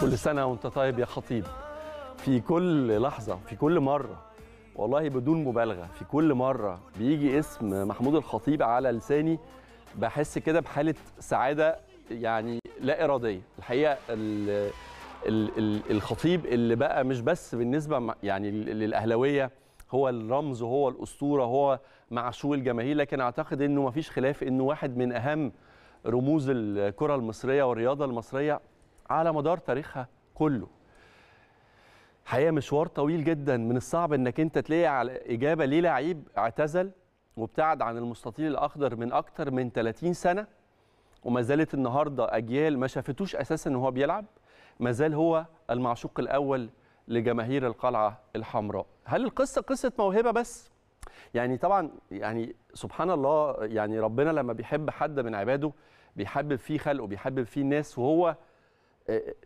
كل سنة وأنت طيب يا خطيب في كل لحظة في كل مرة والله بدون مبالغة في كل مرة بيجي اسم محمود الخطيب على لساني بحس كده بحالة سعادة يعني لا إرادية الحقيقة الخطيب اللي بقى مش بس بالنسبة يعني للأهلوية هو الرمز هو الأسطورة هو معشوق الجماهير لكن أعتقد أنه مفيش خلاف أنه واحد من أهم رموز الكرة المصرية والرياضة المصرية على مدار تاريخها كله حقيقه مشوار طويل جدا من الصعب انك انت تلاقي على اجابه ليه لعيب اعتزل وابتعد عن المستطيل الاخضر من اكتر من 30 سنه وما زالت النهارده اجيال ما شافتوش اساسا ان هو بيلعب ما زال هو المعشوق الاول لجماهير القلعه الحمراء هل القصه قصه موهبه بس يعني طبعا يعني سبحان الله يعني ربنا لما بيحب حد من عباده بيحبب فيه خلقه بيحبب فيه الناس وهو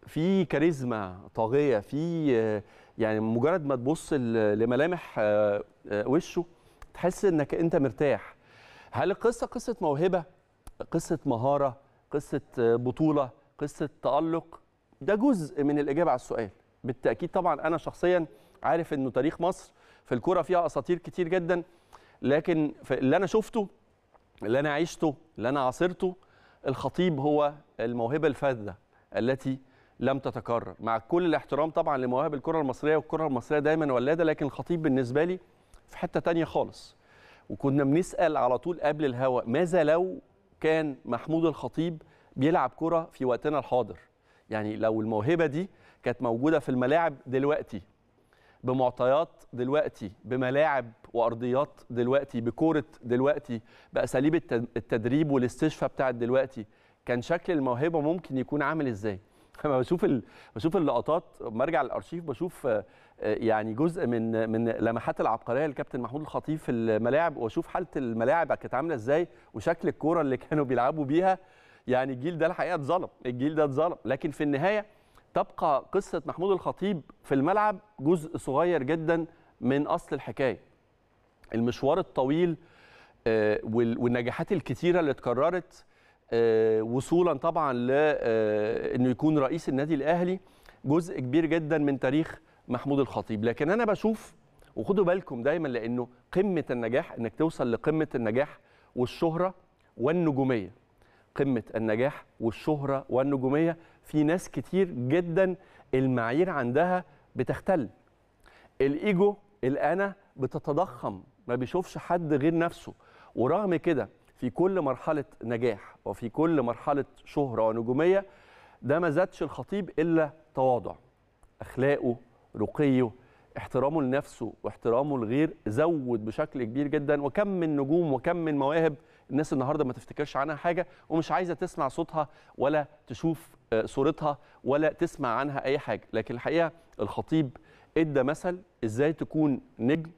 في كاريزما طاغيه في يعني مجرد ما تبص لملامح آه، آه، وشه تحس انك انت مرتاح هل القصه قصه موهبه قصه مهاره قصه آه، بطوله قصه تالق ده جزء من الاجابه على السؤال بالتاكيد طبعا انا شخصيا عارف انه تاريخ مصر في الكوره فيها اساطير كتير جدا لكن اللي انا شفته اللي انا عشته اللي انا عاصرته الخطيب هو الموهبه الفذه التي لم تتكرر مع كل الاحترام طبعا لمواهب الكره المصريه والكره المصريه دايما ولاده لكن الخطيب بالنسبه لي في حته تانية خالص وكنا بنسال على طول قبل الهواء ماذا لو كان محمود الخطيب بيلعب كره في وقتنا الحاضر يعني لو الموهبه دي كانت موجوده في الملاعب دلوقتي بمعطيات دلوقتي بملاعب وارضيات دلوقتي بكوره دلوقتي باساليب التدريب والاستشفاء بتاعت دلوقتي كان شكل الموهبه ممكن يكون عامل ازاي لما بشوف ال... بشوف اللقطات لما ارجع للارشيف بشوف آه، يعني جزء من من لمحات العبقريه لكابتن محمود الخطيب في الملاعب واشوف حاله الملاعب كانت عامله ازاي وشكل الكوره اللي كانوا بيلعبوا بيها يعني الجيل ده الحقيقه اتظلم الجيل ده اتظلم لكن في النهايه تبقى قصه محمود الخطيب في الملعب جزء صغير جدا من اصل الحكايه المشوار الطويل آه، والنجاحات الكثيره اللي اتكررت آه، وصولا طبعا لانه آه، يكون رئيس النادي الاهلي جزء كبير جدا من تاريخ محمود الخطيب لكن انا بشوف وخدوا بالكم دايما لانه قمه النجاح انك توصل لقمه النجاح والشهره والنجوميه قمه النجاح والشهره والنجوميه في ناس كتير جدا المعايير عندها بتختل الايجو الانا بتتضخم ما بيشوفش حد غير نفسه ورغم كده في كل مرحله نجاح وفي كل مرحله شهره ونجوميه ده ما زادش الخطيب الا تواضع اخلاقه رقيه احترامه لنفسه واحترامه لغير زود بشكل كبير جدا وكم من نجوم وكم من مواهب الناس النهارده ما تفتكرش عنها حاجه ومش عايزه تسمع صوتها ولا تشوف آه، صورتها ولا تسمع عنها اي حاجه لكن الحقيقه الخطيب ادى مثل ازاي تكون نجم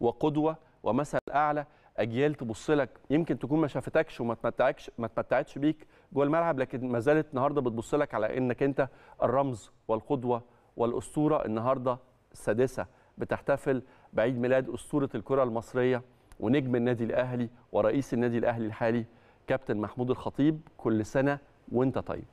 وقدوه ومثل اعلى اجيال تبص لك يمكن تكون ما شافتكش وما تمتعكش ما تمتعتش بيك جوه الملعب لكن ما زالت النهارده بتبص لك على انك انت الرمز والقدوه والاسطوره النهارده السادسه بتحتفل بعيد ميلاد اسطوره الكره المصريه ونجم النادي الاهلي ورئيس النادي الاهلي الحالي كابتن محمود الخطيب كل سنه وانت طيب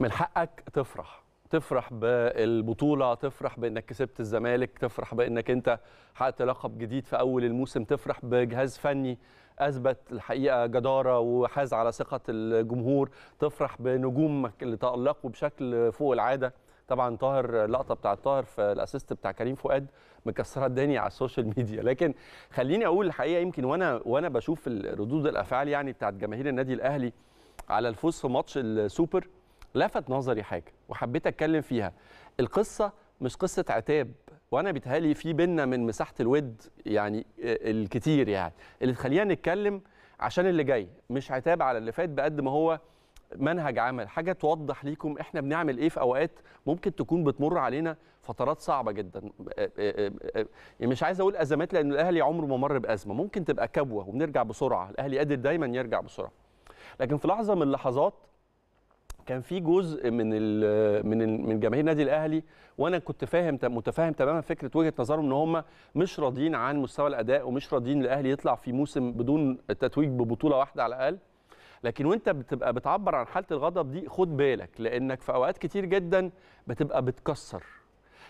من حقك تفرح تفرح بالبطوله تفرح بانك كسبت الزمالك تفرح بانك انت حققت لقب جديد في اول الموسم تفرح بجهاز فني اثبت الحقيقه جداره وحاز على ثقه الجمهور تفرح بنجومك اللي تالقوا بشكل فوق العاده طبعا طاهر اللقطه بتاعه طاهر في الاسيست بتاع كريم فؤاد مكسره الدنيا على السوشيال ميديا لكن خليني اقول الحقيقه يمكن وانا وانا بشوف ردود الافعال يعني بتاعه جماهير النادي الاهلي على الفوز في ماتش السوبر لفت نظري حاجه وحبيت اتكلم فيها القصه مش قصه عتاب وانا بيتهيألي في بينا من مساحه الود يعني آه، الكتير يعني اللي تخلينا نتكلم عشان اللي جاي مش عتاب على اللي فات بقد ما هو منهج عمل حاجه توضح ليكم احنا بنعمل ايه في اوقات ممكن تكون بتمر علينا فترات صعبه جدا آه، آه، يعني مش عايز اقول ازمات لان الاهلي عمره ما مر بازمه ممكن تبقى كبوه وبنرجع بسرعه الاهلي قادر دايما يرجع بسرعه لكن في لحظه من اللحظات كان في جزء من الـ من الـ من جماهير النادي الاهلي وانا كنت فاهم متفاهم تماما فكره وجهه نظرهم ان هم مش راضيين عن مستوى الاداء ومش راضيين الاهلي يطلع في موسم بدون التتويج ببطوله واحده على الاقل لكن وانت بتبقى بتعبر عن حاله الغضب دي خد بالك لانك في اوقات كتير جدا بتبقى بتكسر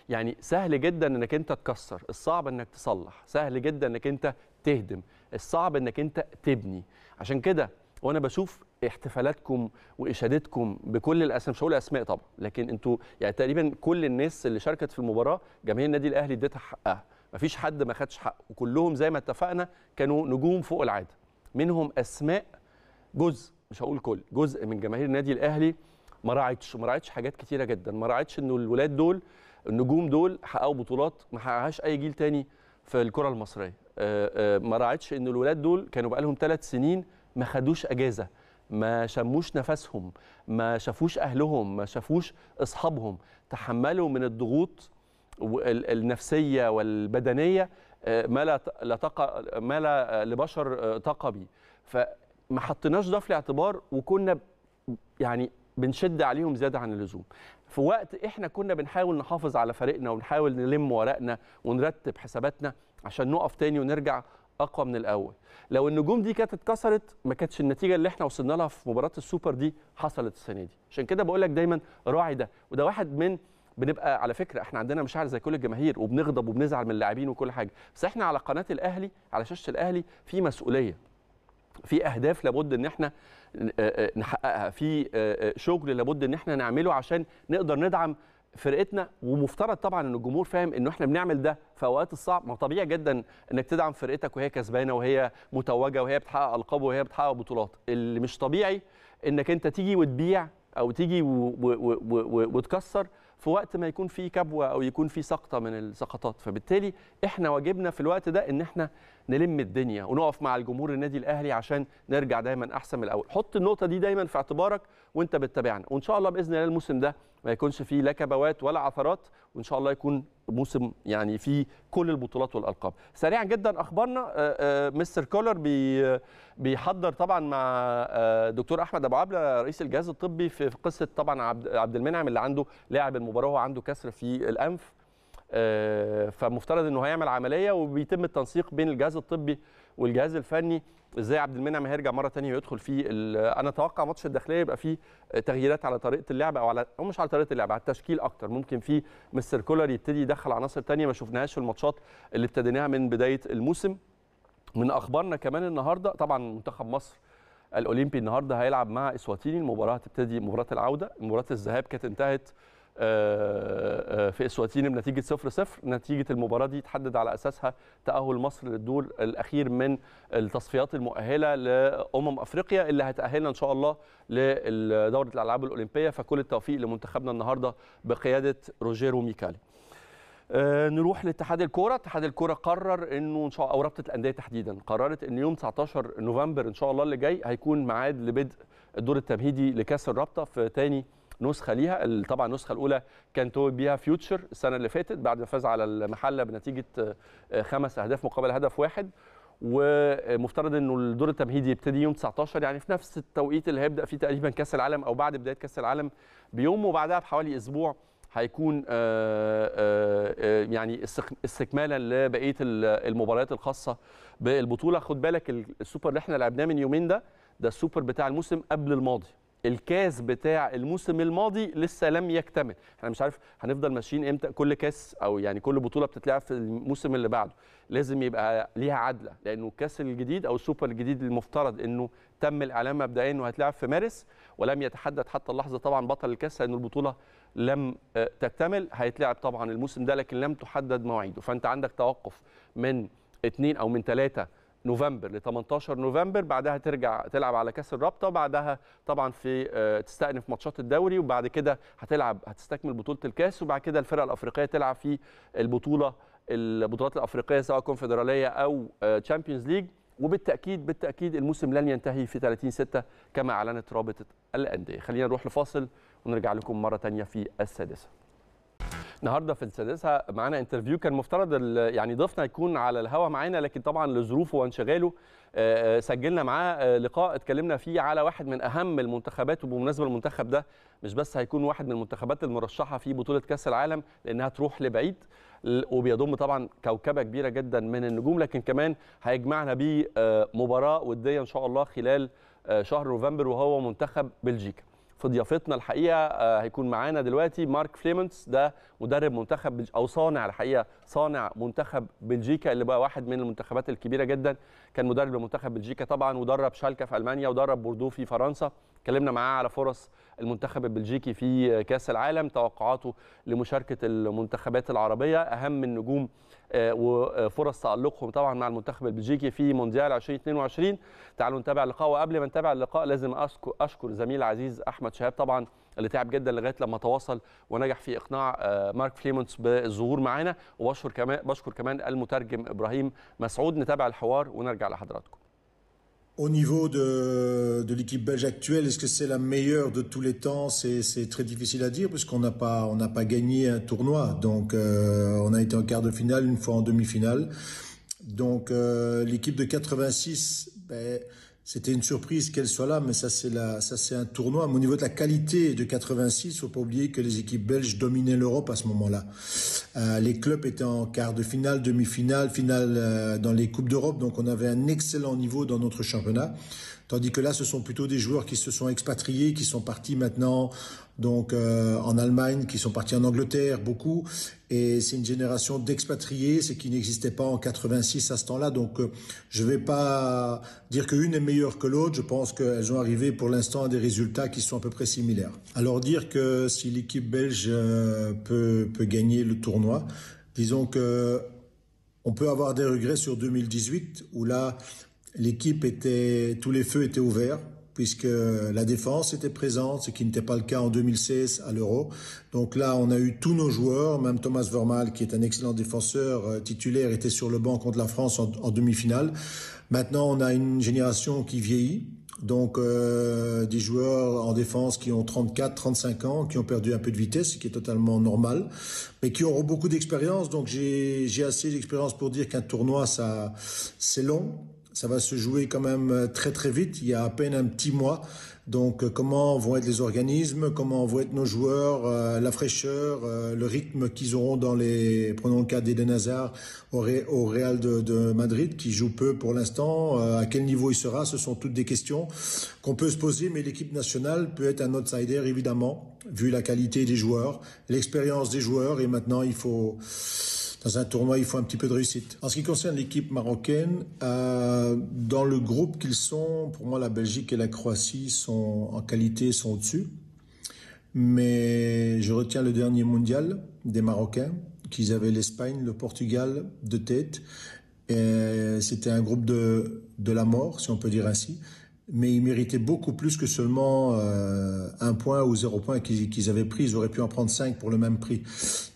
يعني سهل جدا انك انت تكسر الصعب انك تصلح سهل جدا انك انت تهدم الصعب انك انت تبني عشان كده وانا بشوف احتفالاتكم واشادتكم بكل الاسماء مش هقول اسماء طبعا لكن انتوا يعني تقريبا كل الناس اللي شاركت في المباراه جماهير النادي الاهلي اديتها حقها مفيش حد ما خدش حقه وكلهم زي ما اتفقنا كانوا نجوم فوق العاده منهم اسماء جزء مش هقول كل جزء من جماهير النادي الاهلي ما راعتش ما راعتش حاجات كتيره جدا ما راعتش انه الولاد دول النجوم دول حققوا بطولات ما حققهاش اي جيل تاني في الكره المصريه آه، آه، ما راعتش ان الولاد دول كانوا بقالهم ثلاث سنين ما خدوش اجازه ما شموش نفسهم ما شافوش اهلهم ما شافوش اصحابهم تحملوا من الضغوط النفسيه والبدنيه آه، ما لا تقى ما لا لبشر طاقه آه، بيه فما حطيناش ده في الاعتبار وكنا يعني بنشد عليهم زياده عن اللزوم في وقت احنا كنا بنحاول نحافظ على فريقنا ونحاول نلم ورقنا ونرتب حساباتنا عشان نقف تاني ونرجع اقوى من الاول لو النجوم دي كانت اتكسرت ما كانتش النتيجه اللي احنا وصلنا لها في مباراه السوبر دي حصلت السنه دي عشان كده بقول لك دايما راعي ده وده واحد من بنبقى على فكره احنا عندنا مشاعر زي كل الجماهير وبنغضب وبنزعل من اللاعبين وكل حاجه بس احنا على قناه الاهلي على شاشه الاهلي في مسؤوليه في اهداف لابد ان احنا نحققها في شغل لابد ان احنا نعمله عشان نقدر ندعم فرقتنا ومفترض طبعا ان الجمهور فاهم انه احنا بنعمل ده في اوقات الصعب ما طبيعي جدا انك تدعم فرقتك وهي كسبانه وهي متوجه وهي بتحقق القاب وهي بتحقق بطولات اللي مش طبيعي انك انت تيجي وتبيع او تيجي و و و وتكسر في وقت ما يكون في كبوه او يكون في سقطه من السقطات فبالتالي احنا واجبنا في الوقت ده ان احنا نلم الدنيا ونقف مع الجمهور النادي الاهلي عشان نرجع دايما احسن من الاول حط النقطه دي دايما في اعتبارك وانت بتتابعنا وان شاء الله باذن الله الموسم ده ما يكونش فيه لا كبوات ولا عثرات وان شاء الله يكون موسم يعني فيه كل البطولات والالقاب سريعا جدا اخبارنا آه، آه، مستر كولر بي بيحضر طبعا مع آه، دكتور احمد ابو عبله رئيس الجهاز الطبي في قصه طبعا عبد المنعم اللي عنده لاعب المباراه وعنده كسر في الانف آه، فمفترض انه هيعمل عمليه وبيتم التنسيق بين الجهاز الطبي والجهاز الفني ازاي عبد المنعم هيرجع مره ثانيه ويدخل في انا اتوقع ماتش الداخليه يبقى فيه تغييرات على طريقه اللعب او على او مش على طريقه اللعب على التشكيل اكتر ممكن في مستر كولر يبتدي يدخل عناصر ثانيه ما شفناهاش في الماتشات اللي ابتديناها من بدايه الموسم من اخبارنا كمان النهارده طبعا منتخب مصر الاولمبي النهارده هيلعب مع اسواتيني المباراه هتبتدي مباراه العوده مباراه الذهاب كانت انتهت آه، آه، في اسواتيني بنتيجه 0 0 نتيجه المباراه دي تحدد على اساسها تاهل مصر للدور الاخير من التصفيات المؤهله لامم افريقيا اللي هتاهلنا ان شاء الله لدوره الالعاب الاولمبيه فكل التوفيق لمنتخبنا النهارده بقياده روجيرو ميكالي آه، نروح لاتحاد الكوره اتحاد الكوره قرر انه ان شاء الله او رابطه الانديه تحديدا قررت ان يوم 19 نوفمبر ان شاء الله اللي جاي هيكون ميعاد لبدء الدور التمهيدي لكاس الرابطه في ثاني نسخه ليها طبعا النسخه الاولى كان توج بيها فيوتشر السنه اللي فاتت بعد ما فاز على المحله بنتيجه آه، خمس اهداف مقابل هدف واحد ومفترض انه الدور التمهيدي يبتدي يوم 19 يعني في نفس التوقيت اللي هيبدا فيه تقريبا كاس العالم او بعد بدايه كاس العالم بيوم وبعدها بحوالي اسبوع هيكون آه، آه، يعني استكمالا لبقيه المباريات الخاصه بالبطوله خد بالك السوبر اللي احنا لعبناه من يومين ده ده السوبر بتاع الموسم قبل الماضي الكاس بتاع الموسم الماضي لسه لم يكتمل احنا مش عارف هنفضل ماشيين امتى كل كاس او يعني كل بطوله بتتلعب في الموسم اللي بعده لازم يبقى ليها عدله لانه الكاس الجديد او السوبر الجديد المفترض انه تم الاعلان مبدئيا انه هيتلعب في مارس ولم يتحدد حتى اللحظه طبعا بطل الكاس لان البطوله لم آه، تكتمل هيتلعب طبعا الموسم ده لكن لم تحدد مواعيده فانت عندك توقف من اثنين او من ثلاثه نوفمبر ل 18 نوفمبر بعدها ترجع تلعب على كاس الرابطه بعدها طبعا في آه، تستأنف ماتشات الدوري وبعد كده هتلعب هتستكمل بطوله الكاس وبعد كده الفرق الافريقيه تلعب في البطوله البطولات الافريقيه سواء كونفدراليه او تشامبيونز آه، ليج وبالتاكيد بالتاكيد الموسم لن ينتهي في 30 6 كما اعلنت رابطه الانديه خلينا نروح لفاصل ونرجع لكم مره ثانيه في السادسه النهارده في السادسه معانا انترفيو كان مفترض يعني ضيفنا يكون على الهوا معانا لكن طبعا لظروفه وانشغاله آه، آه، سجلنا معاه آه، لقاء اتكلمنا فيه على واحد من اهم المنتخبات وبمناسبه المنتخب ده مش بس هيكون واحد من المنتخبات المرشحه في بطوله كاس العالم لانها تروح لبعيد وبيضم طبعا كوكبه كبيره جدا من النجوم لكن كمان هيجمعنا بمباراه وديه ان شاء الله خلال شهر نوفمبر وهو منتخب بلجيكا في ضيافتنا الحقيقه آه، هيكون معانا دلوقتي مارك فليمنتس ده مدرب منتخب بلج... او صانع الحقيقه صانع منتخب بلجيكا اللي بقى واحد من المنتخبات الكبيره جدا كان مدرب لمنتخب بلجيكا طبعا ودرب شالكه في المانيا ودرب بوردو في فرنسا اتكلمنا معاه على فرص المنتخب البلجيكي في كاس العالم توقعاته لمشاركه المنتخبات العربيه اهم النجوم آه، وفرص تالقهم طبعا مع المنتخب البلجيكي في مونديال 2022 تعالوا نتابع اللقاء وقبل ما نتابع اللقاء لازم اشكر زميل العزيز احمد شهاب طبعا اللي تعب جدا لغايه لما تواصل ونجح في اقناع آه، مارك فليمونتس بالظهور معانا وبشكر كمان بشكر كمان المترجم ابراهيم مسعود نتابع الحوار ونرجع لحضراتكم Au niveau de, l'équipe belge actuelle, est-ce que c'est la meilleure de tous les temps C'est très difficile à dire puisqu'on n'a pas, pas gagné un tournoi. Donc euh, on a été en quart de finale, une fois en demi-finale. Donc euh, l'équipe de 86, ben, c'était une surprise qu'elle soit là, mais ça c'est un tournoi. Mais au niveau de la qualité de 86, faut pas oublier que les équipes belges dominaient l'Europe à ce moment-là. Euh, les clubs étaient en quart de finale, demi-finale, finale, euh, dans les coupes d'Europe, donc on avait un excellent niveau dans notre championnat. Tandis que là, ce sont plutôt des joueurs qui se sont expatriés, qui sont partis maintenant donc euh, en Allemagne, qui sont partis en Angleterre, beaucoup. Et c'est une génération d'expatriés, ce qui n'existait pas en 86 à ce temps-là. Donc euh, je ne vais pas dire qu'une est meilleure que l'autre. Je pense qu'elles ont arrivé pour l'instant à des résultats qui sont à peu près similaires. Alors dire que si l'équipe belge euh, peut, peut gagner le tournoi, disons que on peut avoir des regrets sur 2018 où là l'équipe était tous les feux étaient ouverts puisque la défense était présente, ce qui n'était pas le cas en 2016 à l'Euro. Donc là, on a eu tous nos joueurs, même Thomas Vermal, qui est un excellent défenseur euh, titulaire, était sur le banc contre la France en, demi-finale. Maintenant, on a une génération qui vieillit, donc euh, des joueurs en défense qui ont 34, 35 ans, qui ont perdu un peu de vitesse, ce qui est totalement normal, mais qui auront beaucoup d'expérience. Donc j'ai assez d'expérience pour dire qu'un tournoi, ça c'est long ça va se jouer quand même euh, très très vite, il y a à peine un petit mois. Donc euh, comment vont être les organismes, comment vont être nos joueurs, euh, la fraîcheur, le rythme qu'ils auront dans les, prenons le cas d'Eden Hazard au, Real de, Madrid qui joue peu pour l'instant, à quel niveau il sera, ce sont toutes des questions qu'on peut se poser, mais l'équipe nationale peut être un outsider évidemment, vu la qualité des joueurs, l'expérience des joueurs, et maintenant il faut dans un tournoi, il faut un petit peu de réussite. En ce qui concerne l'équipe marocaine, euh, dans le groupe qu'ils sont, pour moi, la Belgique et la Croatie sont en qualité, sont au-dessus. Mais je retiens le dernier mondial des Marocains, qu'ils avaient l'Espagne, le Portugal de tête. C'était un groupe de, de la mort, si on peut dire ainsi mais ils méritaient beaucoup plus que seulement euh, un point ou zéro point qu'ils avaient pris. Ils auraient pu en prendre cinq pour le même prix.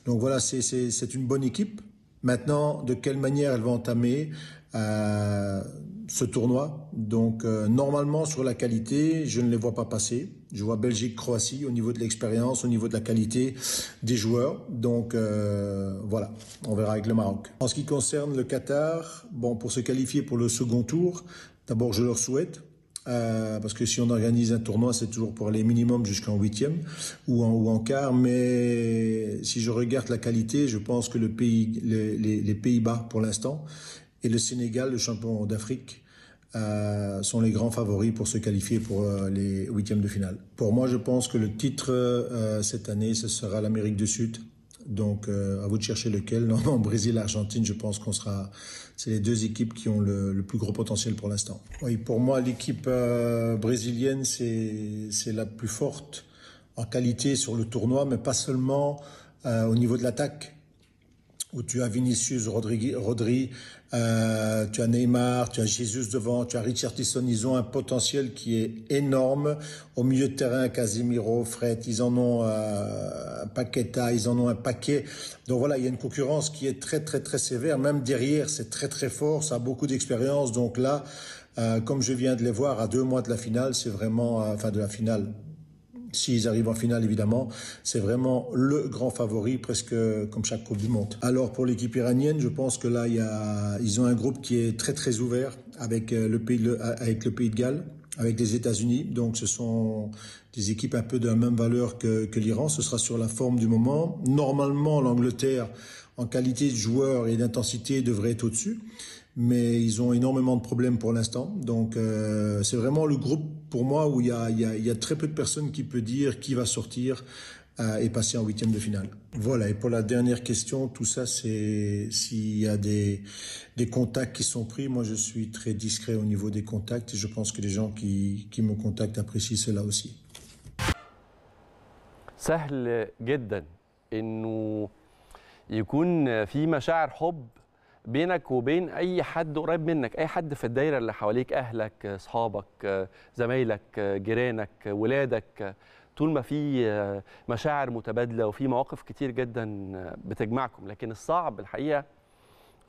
Donc voilà, c'est une bonne équipe. Maintenant, de quelle manière elle va entamer euh, ce tournoi Donc euh, normalement, sur la qualité, je ne les vois pas passer. Je vois Belgique-Croatie au niveau de l'expérience, au niveau de la qualité des joueurs. Donc voilà, on verra avec le Maroc. En ce qui concerne le Qatar, bon, pour se qualifier pour le second tour, d'abord je leur souhaite euh, parce que si on organise un tournoi, c'est toujours pour aller minimum jusqu'en huitième ou en, ou en quart. Mais si je regarde la qualité, je pense que le pays, les, Pays-Bas pour l'instant et le Sénégal, le champion d'Afrique, euh, sont les grands favoris pour se qualifier pour euh, les huitièmes de finale. Pour moi, je pense que le titre cette année, ce sera l'Amérique du Sud. Donc, à vous de chercher lequel. Non, non, Brésil, Argentine, je pense qu'on sera c'est les deux équipes qui ont le, plus gros potentiel pour l'instant. Oui, pour moi, l'équipe euh, brésilienne, c'est la plus forte en qualité sur le tournoi, mais pas seulement euh, au niveau de l'attaque où tu as Vinicius, Rodrigue, Rodri, euh, tu as Neymar, tu as Jesus devant, tu as Richardson. Ils ont un potentiel qui est énorme. Au milieu de terrain, Casemiro, Fred, ils en ont un euh, paquet, ils en ont un paquet. Donc voilà, il y a une concurrence qui est très très très sévère. Même derrière, c'est très très fort. Ça a beaucoup d'expérience. Donc là, euh, comme je viens de les voir à deux mois de la finale, c'est vraiment, enfin de la finale S'ils arrivent en finale, évidemment, c'est vraiment le grand favori, presque comme chaque Coupe du Monde. Alors pour l'équipe iranienne, je pense que là, il y ils ont un groupe qui est très très ouvert euh, euh, avec le pays, de Galles avec les États-Unis. Donc ce sont des équipes un peu de la même valeur que, l'Iran. Ce sera sur la forme du moment. Normalement, l'Angleterre, en qualité de joueur et d'intensité, devrait être au-dessus. Mais ils ont énormément de problèmes pour l'instant. Donc euh, c'est vraiment le groupe pour moi, où il y a, très peu de personnes qui peuvent dire qui va sortir euh, et passer en huitième de finale. Voilà, et pour la dernière question, tout ça, c'est s'il y a des, contacts qui sont pris. Moi, je suis très discret au niveau des contacts et je pense que les gens qui, me contactent apprécient cela aussi. سهل جدا انه يكون في مشاعر حب بينك وبين اي حد قريب منك اي حد في الدايره اللي حواليك اهلك اصحابك زمايلك جيرانك ولادك طول ما في مشاعر متبادله وفي مواقف كتير جدا بتجمعكم لكن الصعب الحقيقه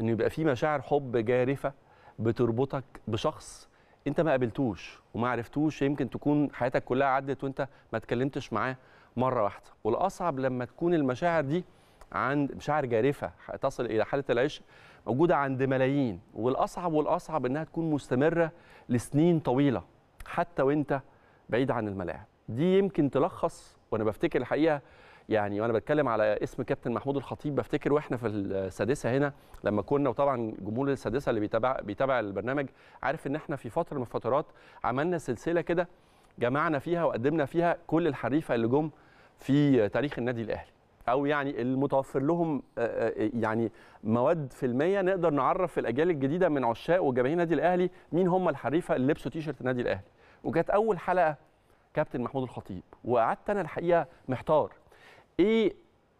انه يبقى في مشاعر حب جارفه بتربطك بشخص انت ما قابلتوش وما عرفتوش يمكن تكون حياتك كلها عدت وانت ما اتكلمتش معاه مره واحده والاصعب لما تكون المشاعر دي عند مشاعر جارفه تصل الى حاله العشق موجوده عند ملايين والاصعب والاصعب انها تكون مستمره لسنين طويله حتى وانت بعيد عن الملاعب دي يمكن تلخص وانا بفتكر الحقيقه يعني وانا بتكلم على اسم كابتن محمود الخطيب بفتكر واحنا في السادسه هنا لما كنا وطبعا جمهور السادسه اللي بيتابع بيتابع البرنامج عارف ان احنا في فتره من الفترات عملنا سلسله كده جمعنا فيها وقدمنا فيها كل الحريفه اللي جم في تاريخ النادي الاهلي او يعني المتوفر لهم آه، آه، يعني مواد في المية نقدر نعرف الاجيال الجديده من عشاق وجماهير نادي الاهلي مين هم الحريفه اللي لبسوا تيشرت النادي الاهلي وكانت اول حلقه كابتن محمود الخطيب وقعدت انا الحقيقه محتار ايه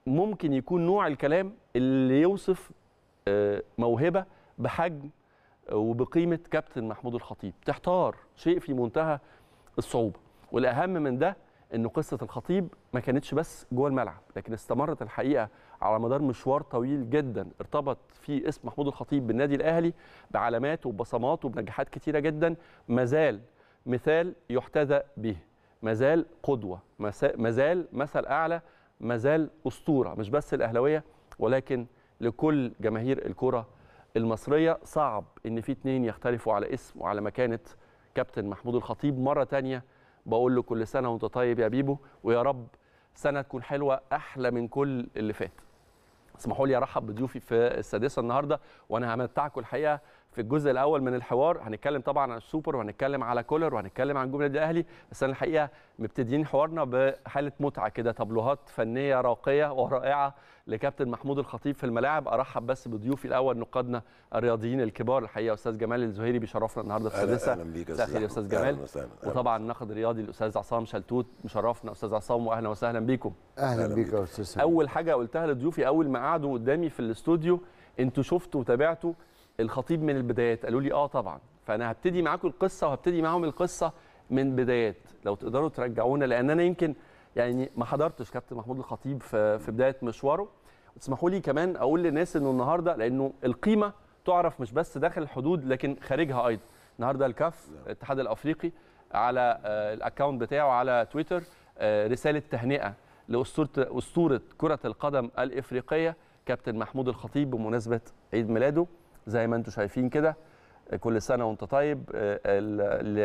ممكن يكون نوع الكلام اللي يوصف آه، موهبه بحجم وبقيمه كابتن محمود الخطيب تحتار شيء في منتهى الصعوبه والاهم من ده ان قصه الخطيب ما كانتش بس جوه الملعب لكن استمرت الحقيقه على مدار مشوار طويل جدا ارتبط فيه اسم محمود الخطيب بالنادي الاهلي بعلامات وبصمات وبنجاحات كتيره جدا ما زال مثال يحتذى به ما زال قدوه ما زال مثل اعلى ما زال اسطوره مش بس الاهلاويه ولكن لكل جماهير الكره المصريه صعب ان في اتنين يختلفوا على اسم وعلى مكانه كابتن محمود الخطيب مره ثانيه بقول له كل سنه وانت طيب يا بيبو ويا رب سنه تكون حلوه احلى من كل اللي فات اسمحوا لي ارحب بضيوفي في السادسه النهارده وانا همتعكم الحقيقه في الجزء الاول من الحوار هنتكلم طبعا عن السوبر وهنتكلم على كولر وهنتكلم عن النادي الاهلي بس انا الحقيقه مبتدئين حوارنا بحاله متعه كده تابلوهات فنيه راقيه ورائعه لكابتن محمود الخطيب في الملاعب ارحب بس بضيوفي الاول نقادنا الرياضيين الكبار الحقيقه استاذ جمال الزهيري بيشرفنا النهارده في السادسه اهلا بيك يا استاذ جمال وطبعا الناقد الرياضي الاستاذ عصام شلتوت مشرفنا استاذ عصام واهلا وسهلا بيكم اهلا بيك يا استاذ اول حاجه قلتها لضيوفي اول ما قعدوا قدامي في الاستوديو انتوا شفتوا وتابعتوا الخطيب من البدايات قالوا لي اه طبعا فانا هبتدي معاكم القصه وهبتدي معاهم القصه من بدايات لو تقدروا ترجعونا لان انا يمكن يعني ما حضرتش كابتن محمود الخطيب في, بدايه مشواره وتسمحوا لي كمان اقول للناس انه النهارده لانه القيمه تعرف مش بس داخل الحدود لكن خارجها ايضا النهارده الكاف نعم. الاتحاد الافريقي على آه، الاكونت بتاعه على تويتر آه، رساله تهنئه لاسطوره اسطوره كره القدم الافريقيه كابتن محمود الخطيب بمناسبه عيد ميلاده زي ما انتم شايفين كده كل سنه وانت طيب آه،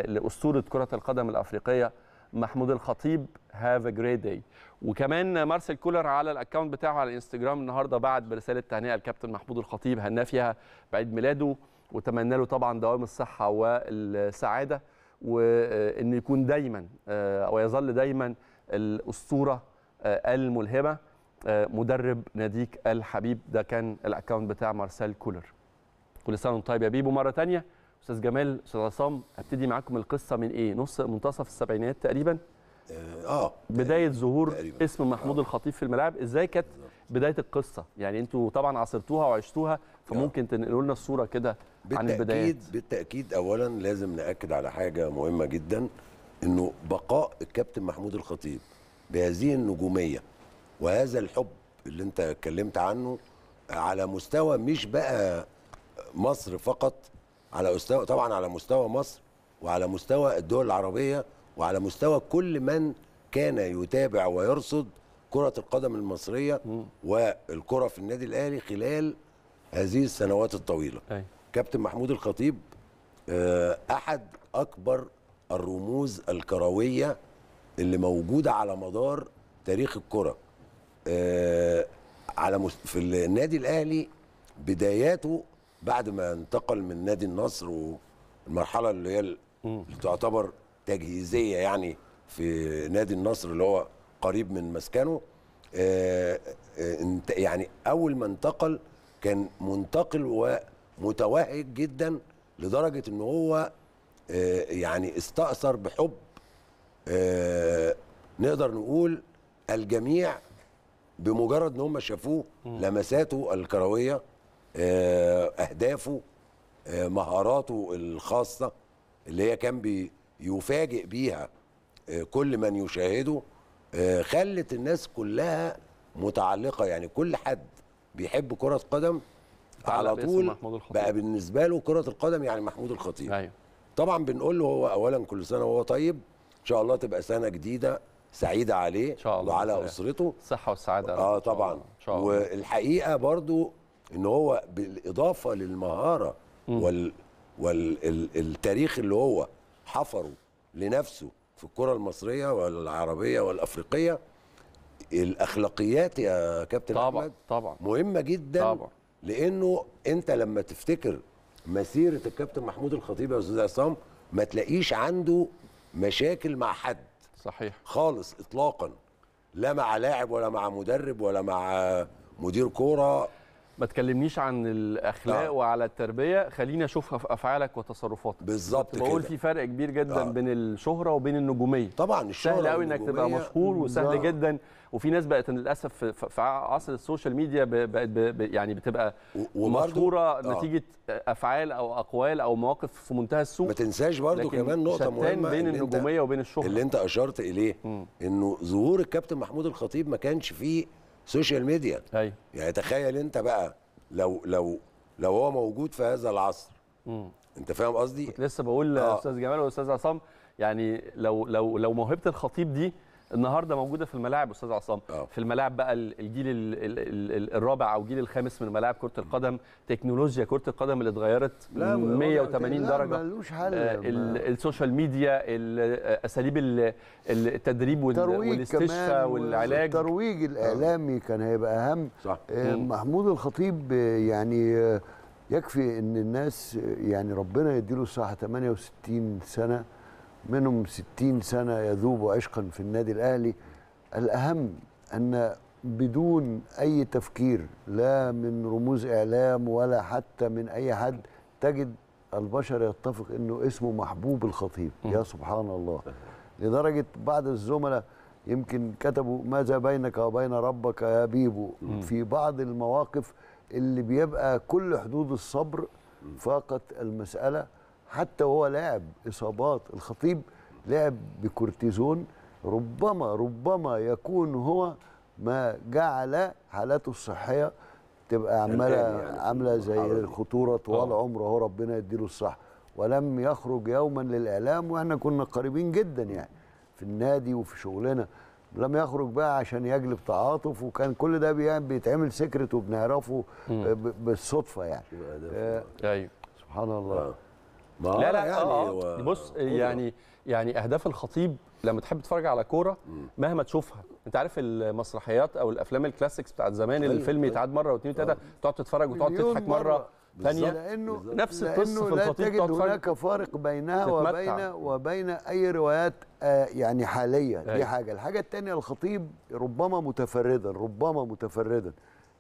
لاسطوره كره القدم الافريقيه محمود الخطيب هاف ا جريت داي وكمان مارسيل كولر على الاكونت بتاعه على الانستجرام النهارده بعت برساله تهنئه الكابتن محمود الخطيب هناه فيها بعيد ميلاده وتمنى له طبعا دوام الصحه والسعاده وانه يكون دايما آه، ويظل دايما الاسطوره آه، الملهمه مدرب ناديك الحبيب ده كان الاكونت بتاع مارسيل كولر كل سنه وانتم طيب يا بيبو مره ثانيه استاذ جمال استاذ عصام ابتدي معاكم القصه من ايه نص منتصف السبعينات تقريبا اه, آه. بدايه ظهور اسم محمود آه. الخطيب في الملاعب ازاي كانت بدايه القصه يعني انتوا طبعا عاصرتوها وعشتوها فممكن آه. تنقلوا لنا الصوره كده عن البدايات بالتاكيد اولا لازم ناكد على حاجه مهمه جدا انه بقاء الكابتن محمود الخطيب بهذه النجوميه وهذا الحب اللي انت اتكلمت عنه على مستوى مش بقى مصر فقط على مستوى طبعا على مستوى مصر وعلى مستوى الدول العربيه وعلى مستوى كل من كان يتابع ويرصد كره القدم المصريه والكره في النادي الاهلي خلال هذه السنوات الطويله أي. كابتن محمود الخطيب آه، احد اكبر الرموز الكرويه اللي موجوده على مدار تاريخ الكره آه، على في النادي الاهلي بداياته بعد ما انتقل من نادي النصر والمرحله اللي هي اللي تعتبر تجهيزيه يعني في نادي النصر اللي هو قريب من مسكنه آه، آه، آه، انت يعني اول ما انتقل كان منتقل ومتوهج جدا لدرجه ان هو يعني استاثر بحب نقدر نقول الجميع بمجرد ان هم شافوه لمساته الكرويه آه، اهدافه آه، مهاراته الخاصه اللي هي كان بيفاجئ بيها آه، كل من يشاهده خلت الناس كلها متعلقه يعني كل حد بيحب كره قدم على طول بقى بالنسبه له كره القدم يعني محمود الخطيب أيوه. طبعا بنقول له هو اولا كل سنه وهو طيب ان شاء الله تبقى سنه جديده سعيده عليه إن شاء الله وعلى اسرته الصحه والسعاده اه طبعا إن شاء الله. والحقيقه برضو ان هو بالاضافه للمهاره وال والتاريخ اللي هو حفره لنفسه في الكره المصريه والعربيه والافريقيه الاخلاقيات يا كابتن طبعا احمد طبعا مهمه جدا طبعا لانه انت لما تفتكر مسيره الكابتن محمود الخطيب يا استاذ عصام ما تلاقيش عنده مشاكل مع حد صحيح خالص اطلاقا لا مع لاعب ولا مع مدرب ولا مع مدير كوره ما تكلمنيش عن الاخلاق آه. وعلى التربيه خليني اشوفها في افعالك وتصرفاتك بالظبط كده بقول في فرق كبير جدا آه. بين الشهره وبين النجوميه طبعا الشهره سهل قوي انك تبقى مشهور وسهل آه. جدا وفي ناس بقت للاسف في عصر السوشيال ميديا بقت يعني بتبقى مشهوره آه. نتيجه افعال او اقوال او مواقف في منتهى السوء ما تنساش برضو كمان نقطه مهمه بين النجوميه وبين الشهره اللي انت اشرت اليه انه ظهور الكابتن محمود الخطيب ما كانش فيه سوشيال ميديا هي. يعني تخيل انت بقى لو لو لو هو موجود في هذا العصر مم. انت فاهم قصدي كنت لسه بقول آه. استاذ جمال واستاذ عصام يعني لو لو لو موهبه الخطيب دي النهارده موجوده في الملاعب استاذ عصام أوه. في الملاعب بقى الجيل الرابع او الجيل الخامس من ملاعب كره القدم تكنولوجيا كره القدم اللي اتغيرت 180 درجه ملوش حل آه، السوشيال ميديا اساليب التدريب والاستشفاء والعلاج الترويج آه. الاعلامي كان هيبقى اهم صح. آه، محمود الخطيب يعني يكفي ان الناس يعني ربنا يديله الصحه 68 سنه منهم 60 سنة يذوب عشقا في النادي الأهلي الأهم أن بدون أي تفكير لا من رموز إعلام ولا حتى من أي حد تجد البشر يتفق أنه اسمه محبوب الخطيب يا سبحان الله لدرجة بعض الزملاء يمكن كتبوا ماذا بينك وبين ربك يا بيبو في بعض المواقف اللي بيبقى كل حدود الصبر فاقت المسألة حتى وهو لاعب اصابات الخطيب لعب بكورتيزون ربما ربما يكون هو ما جعل حالاته الصحيه تبقى عماله يعني عامله زي الخطوره طوال آه. عمره هو ربنا يديله الصح ولم يخرج يوما للاعلام واحنا كنا قريبين جدا يعني في النادي وفي شغلنا لم يخرج بقى عشان يجلب تعاطف وكان كل ده بيتعمل سكرت وبنعرفه بالصدفه يعني آه، ايوه سبحان الله آه. لا آه، لا آه، يعني آه و... بص يعني يعني اهداف الخطيب لما تحب تتفرج على كوره مهما تشوفها انت عارف المسرحيات او الافلام الكلاسيكس بتاعت زمان اللي أيوه، الفيلم أيوه. يتعاد مره واثنين وثلاثه آه. تقعد تتفرج وتقعد تضحك مره ثانيه لانه نفس القصه في الخطيب لا تجد هناك فارق بينها وبين وبين اي روايات يعني حاليه دي أيوه. حاجه الحاجه الثانيه الخطيب ربما متفردا ربما متفردا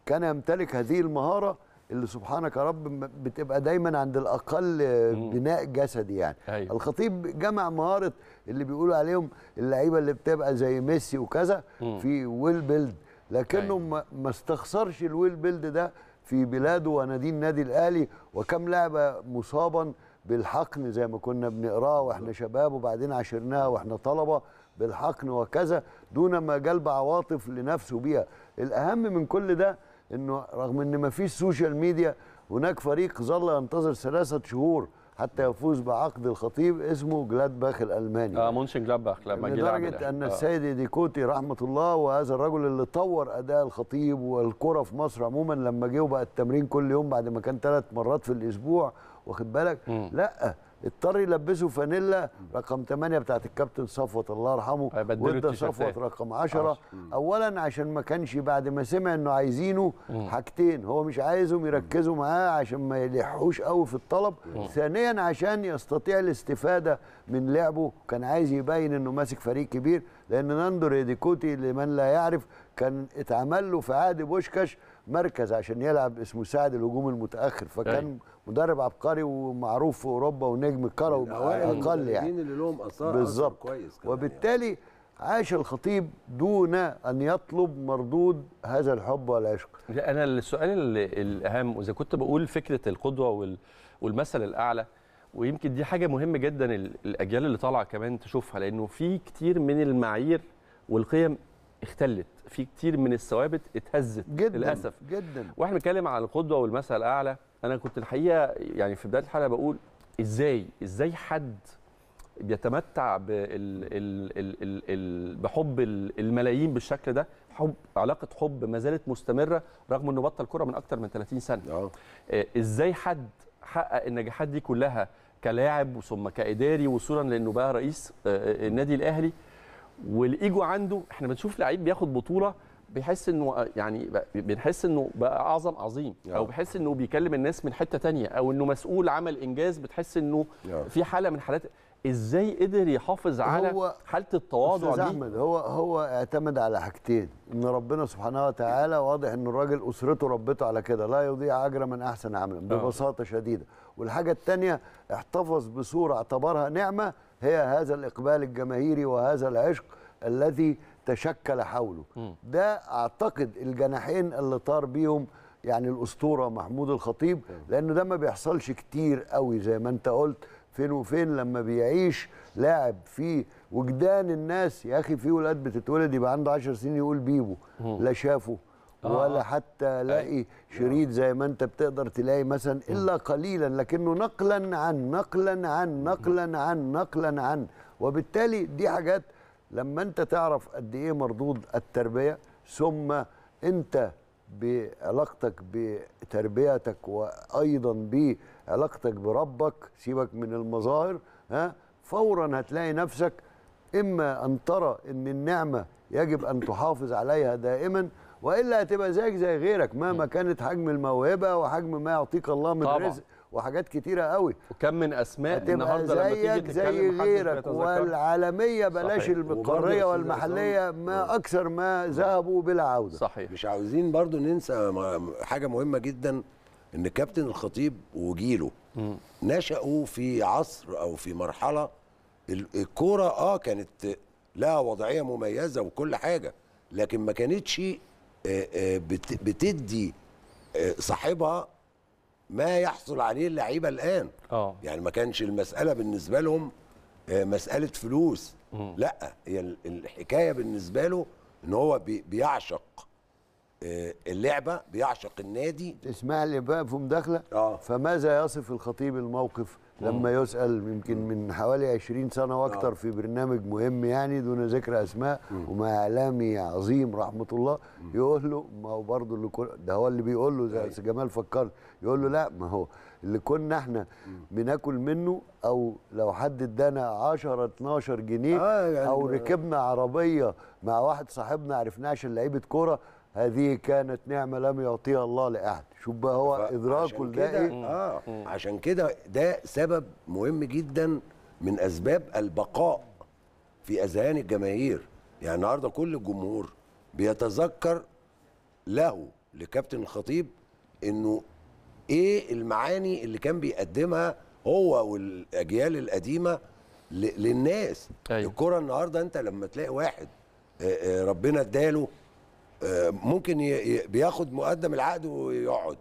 كان يمتلك هذه المهاره اللي سبحانك يا رب بتبقى دايما عند الاقل بناء جسدي يعني أيوة. الخطيب جمع مهاره اللي بيقولوا عليهم اللعيبه اللي بتبقى زي ميسي وكذا في ويل بيلد لكنه أيوة. ما استخسرش الويل بيلد ده في بلاده ونادي النادي الاهلي وكم لاعب مصابا بالحقن زي ما كنا بنقراه واحنا شباب وبعدين عشرناها واحنا طلبه بالحقن وكذا دون ما جلب عواطف لنفسه بيها الاهم من كل ده انه رغم ان ما فيش سوشيال ميديا هناك فريق ظل ينتظر ثلاثه شهور حتى يفوز بعقد الخطيب اسمه جلادباخ الالماني اه مونشن جلادباخ لما جه لدرجه يعني. ان آه. السيد آه. ديكوتي رحمه الله وهذا الرجل اللي طور اداء الخطيب والكره في مصر عموما لما جه وبقى التمرين كل يوم بعد ما كان ثلاث مرات في الاسبوع واخد بالك لا اضطر يلبسه فانيلا رقم 8 بتاعت الكابتن صفوت الله يرحمه وده صفوت رقم 10 اولا عشان ما كانش بعد ما سمع انه عايزينه حاجتين هو مش عايزهم يركزوا معاه عشان ما يلحوش قوي في الطلب ثانيا عشان يستطيع الاستفاده من لعبه كان عايز يبين انه ماسك فريق كبير لان ناندو ريديكوتي لمن لا يعرف كان اتعمل له في عهد بوشكاش مركز عشان يلعب اسمه ساعد الهجوم المتاخر فكان أي. أيوه. مدرب عبقري ومعروف في اوروبا ونجم كروي من اقل يعني اللي لهم اثار بالظبط كويس وبالتالي يعني. عاش الخطيب دون ان يطلب مردود هذا الحب والعشق لا انا السؤال الاهم واذا كنت بقول فكره القدوه والمثل الاعلى ويمكن دي حاجه مهمه جدا الاجيال اللي طالعه كمان تشوفها لانه في كتير من المعايير والقيم اختلت في كتير من الثوابت اتهزت جدا للاسف جدا واحنا بنتكلم عن القدوه والمثل الاعلى انا كنت الحقيقه يعني في بدايه الحلقه بقول ازاي ازاي حد بيتمتع بال ال ال ال ال بحب الملايين بالشكل ده حب علاقه حب ما زالت مستمره رغم انه بطل كره من اكتر من 30 سنه أوه. آه، ازاي حد حقق النجاحات دي كلها كلاعب ثم كاداري وصولا لانه بقى رئيس آه، آه، النادي الاهلي والايجو عنده احنا بنشوف لعيب بياخد بطوله بيحس انه آه، يعني بنحس انه بقى اعظم عظيم آه. او بحس انه بيكلم الناس من حته تانية او انه مسؤول عمل انجاز بتحس انه آه. في حاله من حالات ازاي قدر يحافظ على حاله التواضع دي احمد هو هو اعتمد على حاجتين ان ربنا سبحانه وتعالى واضح ان الراجل اسرته ربته على كده لا يضيع اجر من احسن عملا ببساطه شديده والحاجه الثانيه احتفظ بصوره اعتبرها نعمه هي هذا الاقبال الجماهيري وهذا العشق الذي تشكل حوله ده اعتقد الجناحين اللي طار بيهم يعني الاسطوره محمود الخطيب لان ده ما بيحصلش كتير قوي زي ما انت قلت فين وفين لما بيعيش لاعب في وجدان الناس يا اخي في ولاد بتتولد يبقى عنده 10 سنين يقول بيبو لا شافه ولا آه. حتى لاقي شريط آه. زي ما انت بتقدر تلاقي مثلا الا قليلا لكنه نقلا عن نقلا عن نقلا عن, نقلاً عن وبالتالي دي حاجات لما انت تعرف قد ايه مردود التربيه ثم انت بعلاقتك بتربيتك وايضا بعلاقتك بربك سيبك من المظاهر ها فورا هتلاقي نفسك اما ان ترى ان النعمه يجب ان تحافظ عليها دائما والا هتبقى زيك زي غيرك مهما كانت حجم الموهبه وحجم ما يعطيك الله من طبعًا رزق وحاجات كتيره قوي وكم من اسماء النهارده لما تيجي زي غيرك والعالميه بلاش القاريه والمحليه ما اكثر ما نعم. ذهبوا بلا عوده صحيح مش عاوزين برضو ننسى حاجه مهمه جدا ان كابتن الخطيب وجيله نشأوا في عصر او في مرحله الكوره اه كانت لها وضعيه مميزه وكل حاجه لكن ما كانتش آه، آه، بتدي آه، صاحبها ما يحصل عليه اللعيبه الان اه يعني ما كانش المساله بالنسبه لهم آه، مساله فلوس مم. لا هي الحكايه بالنسبه له ان هو بيعشق آه، اللعبه بيعشق النادي اسمها اللي بقى في مداخله اه فماذا يصف الخطيب الموقف لما آه. يسأل يمكن من حوالي 20 سنة واكثر آه. في برنامج مهم يعني دون ذكر أسماء ومع إعلامي عظيم رحمة الله يقول له ما هو برضه اللي كل ده هو اللي بيقول له زي أيوه. جمال فكر يقول له لا ما هو اللي كنا احنا بناكل منه او لو حد ادانا 10 12 جنيه آه يعني او ركبنا عربيه مع واحد صاحبنا عرفناه عشان لعيبه كوره هذه كانت نعمه لم يعطيها الله لاحد شوف بقى هو ادراكه لده ايه اه عشان كده ده سبب مهم جدا من اسباب البقاء في اذهان الجماهير يعني النهارده كل الجمهور بيتذكر له لكابتن الخطيب انه ايه المعاني اللي كان بيقدمها هو والاجيال القديمه للناس أيوة. الكره النهارده انت لما تلاقي واحد آه، آه، ربنا اداله ممكن بياخد مقدم العقد ويقعد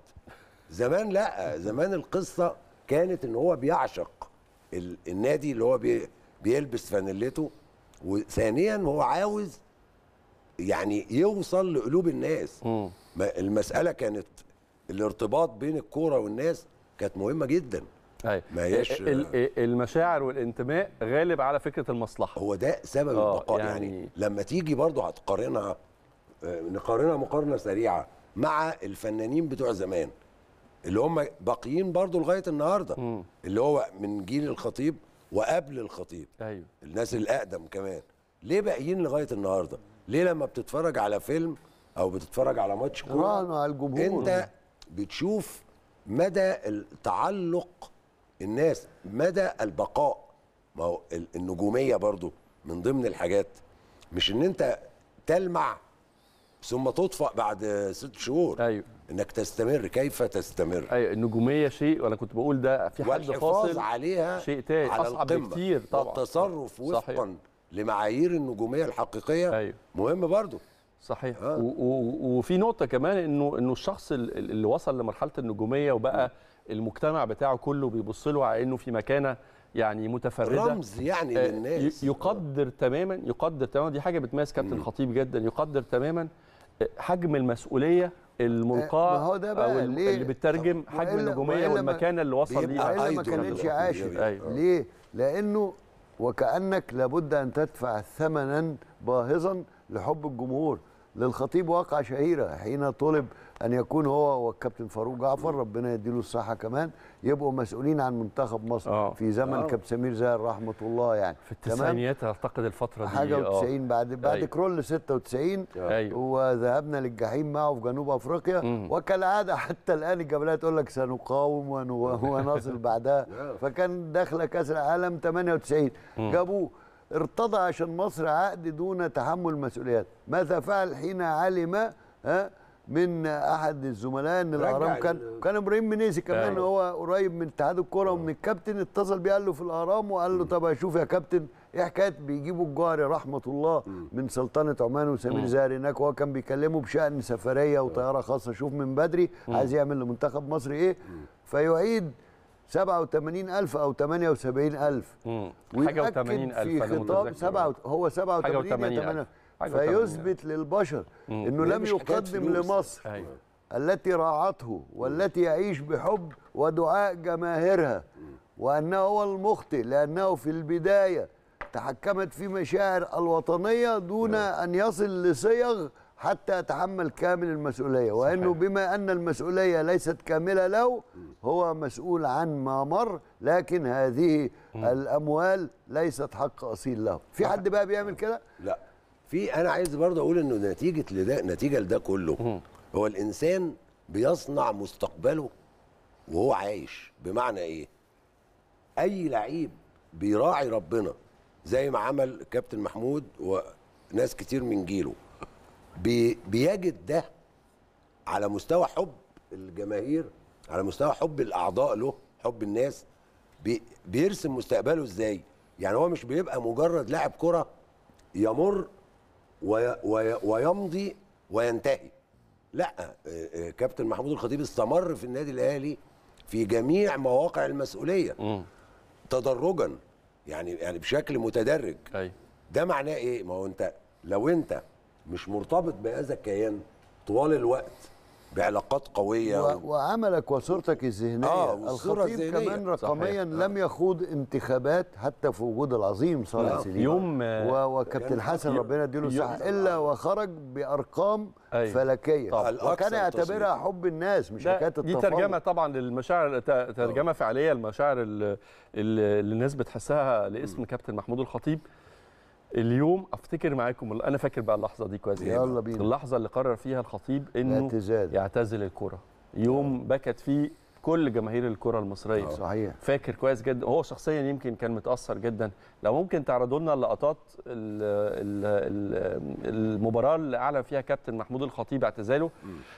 زمان لا زمان القصه كانت ان هو بيعشق النادي اللي هو بيلبس فانيلته وثانيا هو عاوز يعني يوصل لقلوب الناس م. المساله كانت الارتباط بين الكوره والناس كانت مهمه جدا ما هيش المشاعر والانتماء غالب على فكره المصلحه هو ده سبب آه، البقاء يعني, يعني لما تيجي برضه هتقارنها آه، نقارنها مقارنه سريعه مع الفنانين بتوع زمان اللي هم باقيين برضو لغايه النهارده م. اللي هو من جيل الخطيب وقبل الخطيب ايوه الناس الاقدم كمان ليه باقيين لغايه النهارده ليه لما بتتفرج على فيلم او بتتفرج على ماتش كوره مع الجمهور انت بتشوف مدى التعلق الناس مدى البقاء ما هو النجوميه برضو من ضمن الحاجات مش ان انت تلمع ثم تطفأ بعد ست شهور ايوه انك تستمر كيف تستمر ايوه النجوميه شيء وانا كنت بقول ده في حد فاصل عليها شيء تاني على اصعب بكتير طبعا والتصرف وفقا صحيح. لمعايير النجوميه الحقيقيه أيوه. مهم برضه صحيح آه. وفي نقطه كمان انه انه الشخص اللي وصل لمرحله النجوميه وبقى المجتمع بتاعه كله بيبص له على انه في مكانه يعني متفرده رمز يعني آه، للناس يقدر تماما يقدر تماما دي حاجه بتميز كابتن خطيب جدا يقدر تماما حجم المسؤوليه الملقاه آه، ما هو ده بقى اللي بترجم أيوة، حجم النجوميه والمكانه اللي وصل ليها ما كانتش عاشر أيوه. ليه؟ لانه وكانك لابد ان تدفع ثمنا باهظا لحب الجمهور للخطيب واقعه شهيره حين طلب ان يكون هو والكابتن فاروق جعفر ربنا يديله الصحه كمان يبقوا مسؤولين عن منتخب مصر أوه. في زمن آه. كابتن سمير زاهر رحمه الله يعني في التسعينيات اعتقد الفتره دي حاجه آه. و90 بعد بعد أيوه. كرول 96 أيوة. أيوه. وذهبنا للجحيم معه في جنوب افريقيا وكالعاده حتى الان الجبليه تقول لك سنقاوم ونصل بعدها فكان داخله كاس العالم 98 جابوه ارتضى عشان مصر عقد دون تحمل مسؤوليات ماذا فعل حين علم ها من احد الزملاء ان الاهرام كان كان ابراهيم منيسي كمان أيوه. هو قريب من اتحاد الكوره ومن الكابتن اتصل بيه قال له في الاهرام وقال له طب اشوف يا كابتن ايه حكايه بيجيبوا الجاري رحمه الله من سلطنه عمان وسمير زاهر هناك وهو كان بيكلمه بشان سفريه وطياره خاصه شوف من بدري عايز يعمل لمنتخب مصر ايه فيعيد 87000 او 78000 حاجه و80000 في خطاب 7 هو 87 حاجه و يعني. فيثبت للبشر انه لم يقدم لمصر أيوة. التي راعته والتي يعيش بحب ودعاء جماهيرها وانه هو المخطئ لانه في البدايه تحكمت في مشاعر الوطنيه دون نعم. ان يصل لصيغ حتى يتحمل كامل المسؤوليه وانه بما ان المسؤوليه ليست كامله له هو مسؤول عن ما مر لكن هذه الاموال ليست حق اصيل له في حد بقى بيعمل كده لا في انا عايز برضه اقول انه نتيجه لده نتيجه لده كله هو الانسان بيصنع مستقبله وهو عايش بمعنى ايه اي لعيب بيراعي ربنا زي ما عمل كابتن محمود وناس كتير من جيله بي بيجد ده على مستوى حب الجماهير على مستوى حب الاعضاء له حب الناس بي بيرسم مستقبله ازاي يعني هو مش بيبقى مجرد لاعب كره يمر ويمضي وينتهي لا آه، آه، كابتن محمود الخطيب استمر في النادي الاهلي في جميع مواقع المسؤوليه م. تدرجا يعني يعني بشكل متدرج أي. ده معناه ايه ما هو انت لو انت مش مرتبط بهذا الكيان طوال الوقت بعلاقات قويه و... وعملك وصورتك الذهنيه آه الخطيب الذهنية. كمان رقميا صحيح. آه. لم يخوض انتخابات حتى في وجود العظيم صالح سليم يوم آه، و... وكابتن يعني حسن ربنا يديله الصحه الا آه. وخرج بارقام أيه. فلكيه وكان يعتبرها حب الناس مش حكايه التفاوض دي ترجمه طبعا للمشاعر ترجمه فعليه المشاعر اللي الناس بتحسها لاسم كابتن محمود الخطيب اليوم افتكر معاكم انا فاكر بقى اللحظه دي كويس يلا بينا اللحظه اللي قرر فيها الخطيب انه يعتزل الكره يوم بكت فيه كل جماهير الكره المصريه آه، صحيح فاكر كويس جدا هو شخصيا يمكن كان متاثر جدا لو ممكن تعرضوا لنا اللقطات المباراه اللي اعلن فيها كابتن محمود الخطيب اعتزاله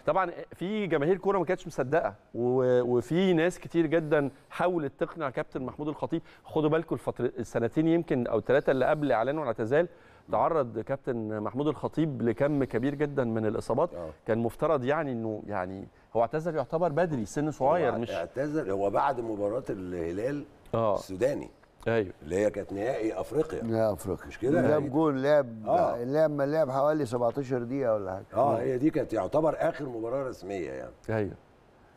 طبعا في جماهير كره ما كانتش مصدقه وفي ناس كتير جدا حاولت تقنع كابتن محمود الخطيب خدوا بالكم الفتره السنتين يمكن او الثلاثه اللي قبل اعلانه الاعتزال اعتزال تعرض كابتن محمود الخطيب لكم كبير جدا من الاصابات أوه. كان مفترض يعني انه يعني هو اعتزل يعتبر بدري سن صغير مش اعتزل هو بعد مباراه الهلال أوه. السوداني ايوه اللي هي كانت نهائي افريقيا نهائي افريقيا مش كده جاب جول لعب آه. لعب لعب حوالي 17 دقيقه ولا حاجه اه هي دي كانت يعتبر اخر مباراه رسميه يعني ايوه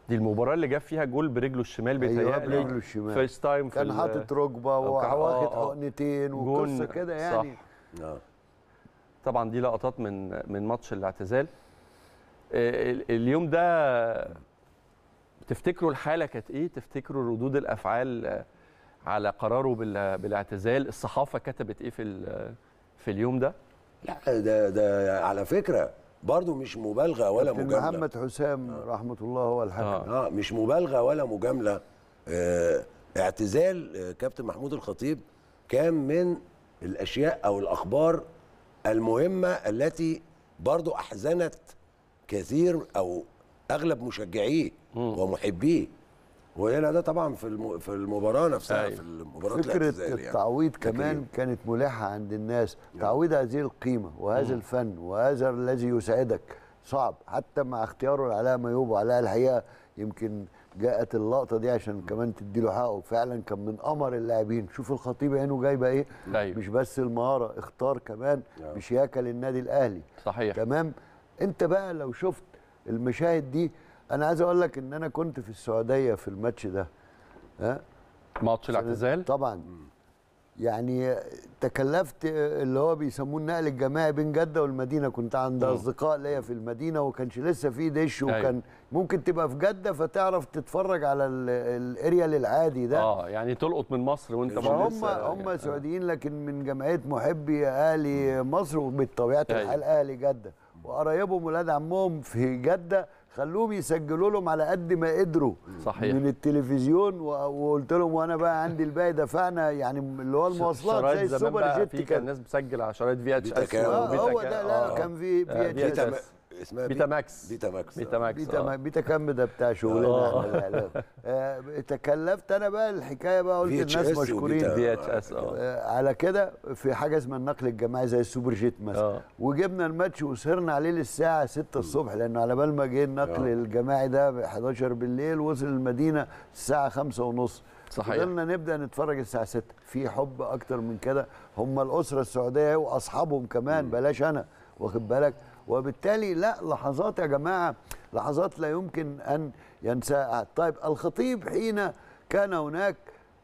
دي المباراه اللي جاب فيها جول برجله الشمال أيوه، بيتهيألي أيوة برجله الشمال فيس تايم كان حاطط ركبه وواخد حقنتين آه، آه. وقصه كده يعني صح. آه. طبعا دي لقطات من من ماتش الاعتزال آه، اليوم ده تفتكروا الحاله كانت ايه تفتكروا ردود الافعال على قراره بالاعتزال الصحافه كتبت ايه في في اليوم ده لا ده ده على فكره برضه مش مبالغه ولا مجامله محمد حسام آه. رحمه الله هو الحكم آه. آه. مش مبالغه ولا مجامله اعتزال كابتن محمود الخطيب كان من الاشياء او الاخبار المهمه التي برضو احزنت كثير او اغلب مشجعيه ومحبيه وهنا ده طبعا في في المباراه نفسها أيوة. في المباراه فكره يعني. التعويض يعني. كمان أكيد. كانت ملحه عند الناس يعني. تعويض هذه القيمه وهذا مم. الفن وهذا الذي يسعدك صعب حتى مع اختياره لعلاء ميوب وعلاء الحقيقه يمكن جاءت اللقطه دي عشان كمان تدي له حقه فعلا كان من قمر اللاعبين شوف الخطيب عينه جايبه ايه أيوة. مش بس المهاره اختار كمان أيوة. بشياكه للنادي الاهلي صحيح تمام انت بقى لو شفت المشاهد دي انا عايز اقول لك ان انا كنت في السعوديه في الماتش ده ها ماتش الاعتزال طبعا يعني تكلفت اللي هو بيسموه النقل الجماعي بين جده والمدينه كنت عند اه. اصدقاء ليا في المدينه وكانش لسه في دش ايوه. وكان ممكن تبقى في جده فتعرف تتفرج على الاريال العادي ده اه يعني تلقط من مصر وانت هم يعني هم آه. سعوديين لكن من جمعيه محبي اهلي مصر وبطبيعه الحال ايوه. اهلي جده وقرايبهم ولاد عمهم في جده خلوهم يسجلوا لهم على قد ما قدروا صحيح. من التلفزيون وقلت لهم وانا بقى عندي الباقي دفعنا يعني اللي هو المواصلات زي السوبر جيت كان الناس بتسجل على شرايط في اتش اس هو ده لا آه. كان في في اتش اس اسمها بيتا ماكس بيتا ماكس بيتا ماكس بيتا, آه. بيتا كم ده بتاع شغلنا آه. الاعلام آه، تكلفت انا بقى الحكايه بقى قلت الناس مشكورين دي اتش اس اه على كده في حاجه اسمها النقل الجماعي زي السوبر جيت مثلا آه. وجبنا الماتش وسهرنا عليه للساعه 6 الصبح لانه على بال ما جه النقل الجماعي ده 11 بالليل وصل المدينه الساعه 5 ونص صحيح قلنا نبدا نتفرج الساعه 6 في حب اكتر من كده هم الاسره السعوديه واصحابهم كمان بلاش انا واخد بالك وبالتالي لا لحظات يا جماعه لحظات لا يمكن ان ينساها طيب الخطيب حين كان هناك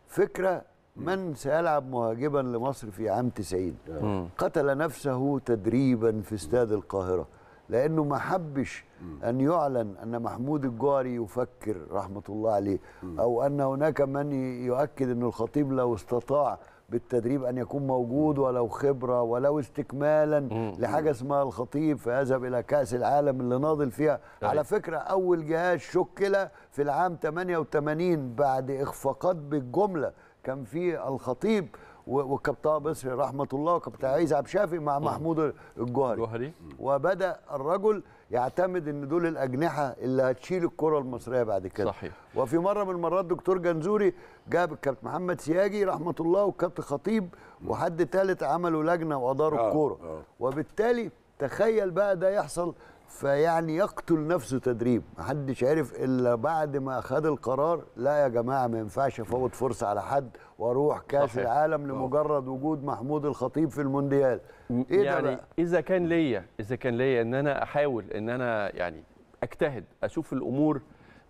فكره من سيلعب مهاجبا لمصر في عام 90 قتل نفسه تدريبا في استاد القاهره لانه ما حبش ان يعلن ان محمود الجوهري يفكر رحمه الله عليه او ان هناك من يؤكد ان الخطيب لو استطاع بالتدريب ان يكون موجود ولو خبره ولو استكمالا لحاجه اسمها الخطيب فيذهب الى كاس العالم اللي ناضل فيها أيوة. على فكره اول جهاز شكل في العام 88 بعد اخفاقات بالجمله كان في الخطيب وكابتن بصر بصري رحمه الله وكابتن عايز عبد الشافي مع محمود الجوهري وبدا الرجل يعتمد ان دول الاجنحه اللي هتشيل الكره المصريه بعد كده صحيح وفي مره من المرات دكتور جنزوري جاب الكابتن محمد سياجي رحمه الله والكابتن خطيب وحد ثالث عملوا لجنه واداروا آه، الكوره آه. وبالتالي تخيل بقى ده يحصل فيعني يقتل نفسه تدريب محدش عرف الا بعد ما خد القرار لا يا جماعه ما ينفعش افوت فرصه على حد واروح كاس صحيح. العالم آه. لمجرد وجود محمود الخطيب في المونديال ايه يعني ده بقى؟ اذا كان ليا اذا كان ليا ان انا احاول ان انا يعني اجتهد اشوف الامور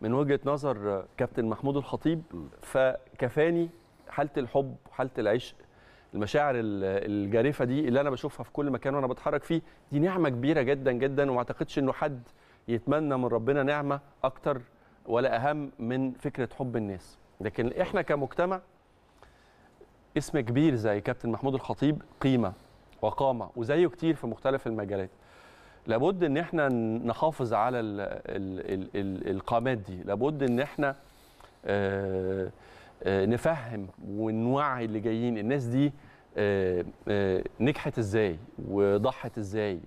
من وجهه نظر كابتن محمود الخطيب فكفاني حاله الحب وحاله العشق المشاعر الجارفه دي اللي انا بشوفها في كل مكان وانا بتحرك فيه دي نعمه كبيره جدا جدا وما اعتقدش انه حد يتمنى من ربنا نعمه اكتر ولا اهم من فكره حب الناس لكن احنا كمجتمع اسم كبير زي كابتن محمود الخطيب قيمه وقامه وزيه كتير في مختلف المجالات لابد ان احنا نحافظ على القامات دي لابد ان احنا آه آه، نفهم ونوعي اللي جايين الناس دي آه، آه، نجحت ازاي وضحت ازاي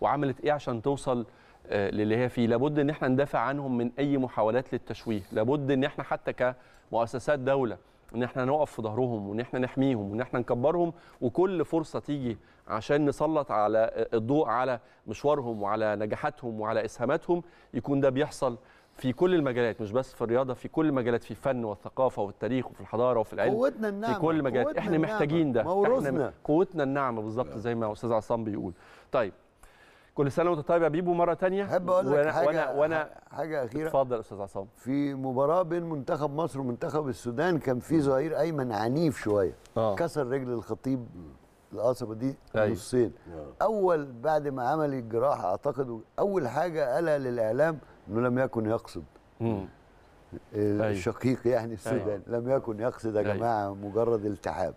وعملت ايه عشان توصل للي هي فيه لابد ان احنا ندافع عنهم من اي محاولات للتشويه لابد ان احنا حتى كمؤسسات دوله ان احنا نقف في ظهرهم وان احنا نحميهم وان احنا نكبرهم وكل فرصه تيجي عشان نسلط على الضوء على مشوارهم وعلى نجاحاتهم وعلى اسهاماتهم يكون ده بيحصل في كل المجالات مش بس في الرياضه في كل المجالات في الفن والثقافه والتاريخ وفي الحضاره وفي العلم قوتنا النعمه في كل المجالات احنا النعمة. محتاجين ده احنا قوتنا النعمه بالظبط زي ما استاذ عصام بيقول طيب كل سنه وانت طيب يا بيبو مره ثانيه احب اقول لك حاجه وانا وانا حاجه اخيره اتفضل استاذ عصام في مباراه بين منتخب مصر ومنتخب السودان كان في ظهير ايمن عنيف شويه آه. كسر رجل الخطيب القصبه دي أيوه. نصين آه. اول بعد ما عمل الجراحه اعتقد اول حاجه قالها للاعلام انه لم يكن يقصد الشقيق إيه، طيب. يعني طيب. السودان لم يكن يقصد يا طيب. جماعه مجرد التحاب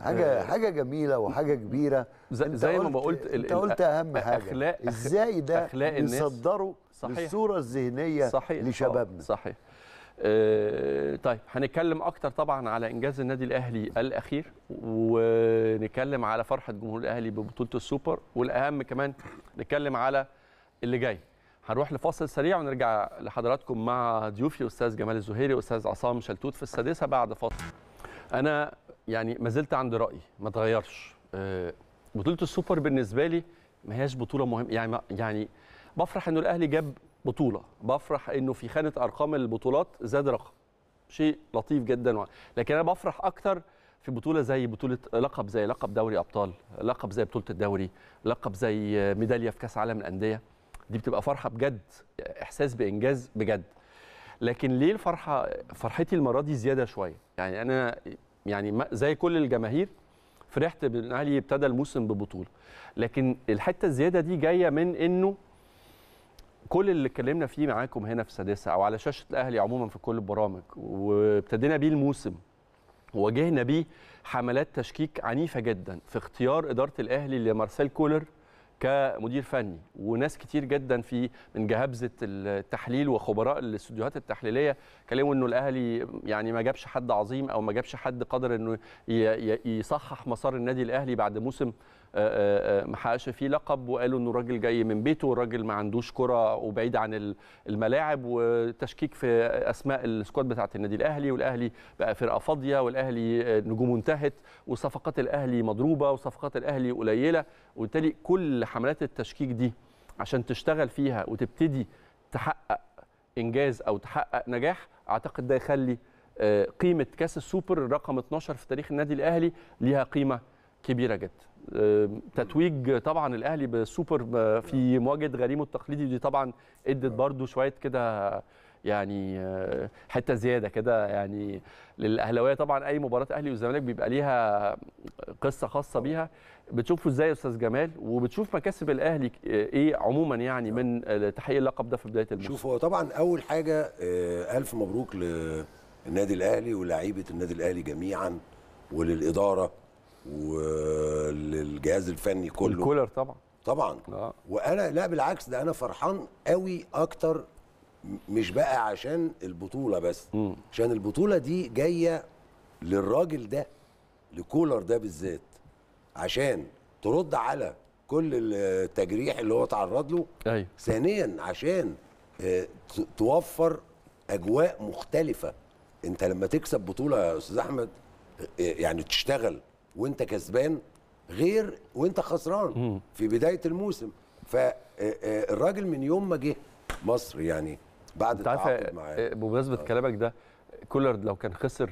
حاجه آه. حاجه جميله وحاجه كبيره زي, زي ما بقولت انت قلت اهم حاجه أخلاق ازاي ده أخلاق يصدروا الصوره الذهنيه صحيح لشبابنا آه، صحيح أه طيب هنتكلم اكتر طبعا على انجاز النادي الاهلي الاخير ونتكلم على فرحه جمهور الاهلي ببطوله السوبر والاهم كمان نتكلم على اللي جاي هنروح لفاصل سريع ونرجع لحضراتكم مع ضيوفي استاذ جمال الزهيري واستاذ عصام شلتوت في السادسه بعد فاصل انا يعني ما زلت عند رايي ما اتغيرش آه، بطوله السوبر بالنسبه لي ما هياش بطوله مهمه يعني يعني بفرح انه الاهلي جاب بطوله بفرح انه في خانه ارقام البطولات زاد رقم شيء لطيف جدا لكن انا بفرح اكتر في بطوله زي بطوله لقب زي لقب دوري ابطال لقب زي بطوله الدوري لقب زي ميداليه في كاس عالم الانديه دي بتبقى فرحه بجد احساس بانجاز بجد لكن ليه الفرحه فرحتي المره دي زياده شويه يعني انا يعني زي كل الجماهير فرحت بان الاهلي ابتدى الموسم ببطوله لكن الحته الزياده دي جايه من انه كل اللي اتكلمنا فيه معاكم هنا في سادسه او على شاشه الاهلي عموما في كل البرامج وابتدينا بيه الموسم وواجهنا بيه حملات تشكيك عنيفه جدا في اختيار اداره الاهلي لمارسيل كولر كمدير فني وناس كتير جدا في من جهابزه التحليل وخبراء الاستوديوهات التحليليه كلموا انه الاهلي يعني ما جابش حد عظيم او ما جابش حد قدر انه يصحح مسار النادي الاهلي بعد موسم آه، آه، آه، ما حققش فيه لقب وقالوا انه الراجل جاي من بيته والراجل ما عندوش كره وبعيد عن الملاعب وتشكيك في اسماء السكواد بتاعه النادي الاهلي والاهلي بقى فرقه فاضيه والاهلي نجومه انتهت وصفقات الاهلي مضروبه وصفقات الاهلي قليله وبالتالي كل حملات التشكيك دي عشان تشتغل فيها وتبتدي تحقق انجاز او تحقق نجاح اعتقد ده يخلي قيمه كاس السوبر رقم 12 في تاريخ النادي الاهلي ليها قيمه كبيره جدا تتويج طبعا الاهلي بالسوبر آه، في مواجهه غريمه التقليدي دي طبعا ادت برده شويه كده يعني آه، حته زياده كده يعني للاهلاويه طبعا اي مباراه اهلي والزمالك بيبقى ليها قصه خاصه بيها بتشوفوا ازاي يا استاذ جمال وبتشوف مكاسب الاهلي آه، ايه عموما يعني من تحقيق اللقب ده في بدايه الموسم شوف هو طبعا اول حاجه الف مبروك للنادي الاهلي ولاعيبه النادي الاهلي جميعا وللاداره وللجهاز الفني كله الكولر طبعا طبعا آه. وانا لا بالعكس ده انا فرحان قوي اكتر مش بقى عشان البطوله بس م. عشان البطوله دي جايه للراجل ده لكولر ده بالذات عشان ترد على كل التجريح اللي هو تعرض له أيوة. ثانيا عشان آه، توفر اجواء مختلفه انت لما تكسب بطوله يا استاذ احمد آه، يعني تشتغل وانت كسبان غير وانت خسران في بدايه الموسم فالراجل آه، آه، من يوم ما جه مصر يعني بعد التعاقد معاه آه، بمناسبه كلامك ده كولر لو كان خسر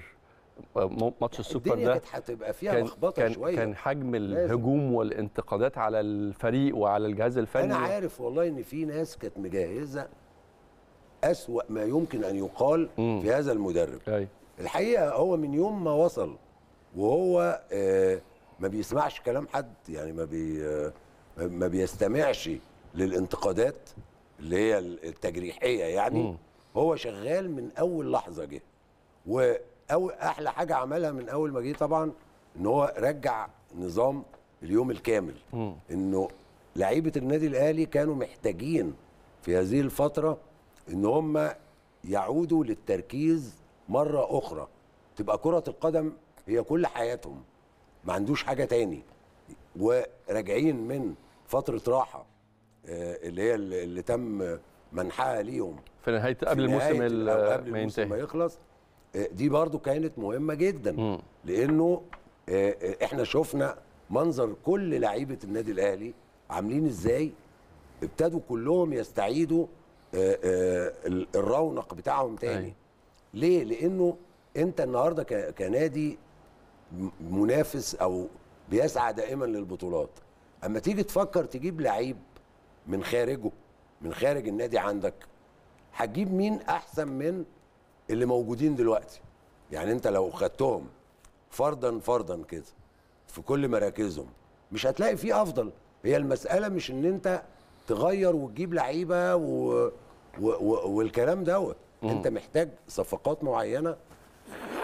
ماتش السوبر ده كانت هتبقى فيها لخبطه شويه كان حجم الهجوم والانتقادات على الفريق وعلى الجهاز الفني انا عارف والله ان في ناس كانت مجهزه أسوأ ما يمكن ان يقال م. في هذا المدرب أي. الحقيقه هو من يوم ما وصل وهو آه، ما بيسمعش كلام حد يعني ما بي آه، ما بيستمعش للانتقادات اللي هي التجريحيه يعني م. هو شغال من اول لحظه جه واحلى حاجه عملها من اول ما جه طبعا ان هو رجع نظام اليوم الكامل م. انه لعيبه النادي الاهلي كانوا محتاجين في هذه الفتره ان هم يعودوا للتركيز مره اخرى تبقى كره القدم هي كل حياتهم ما عندوش حاجه تاني وراجعين من فتره راحه آه، اللي هي اللي تم منحها ليهم في نهايه قبل الموسم قبل ما ينتهي ما يخلص آه، دي برضو كانت مهمه جدا م. لانه آه، احنا شفنا منظر كل لعيبه النادي الاهلي عاملين ازاي ابتدوا كلهم يستعيدوا الرونق بتاعهم تاني أي. أيوة. ليه لانه انت النهارده كنادي منافس او بيسعى دائما للبطولات اما تيجي تفكر تجيب لعيب من خارجه من خارج النادي عندك هتجيب مين احسن من اللي موجودين دلوقتي يعني انت لو خدتهم فردا فردا كده في كل مراكزهم مش هتلاقي فيه افضل هي المساله مش ان انت تغير وتجيب لعيبه و... و... و... والكلام دوت انت محتاج صفقات معينه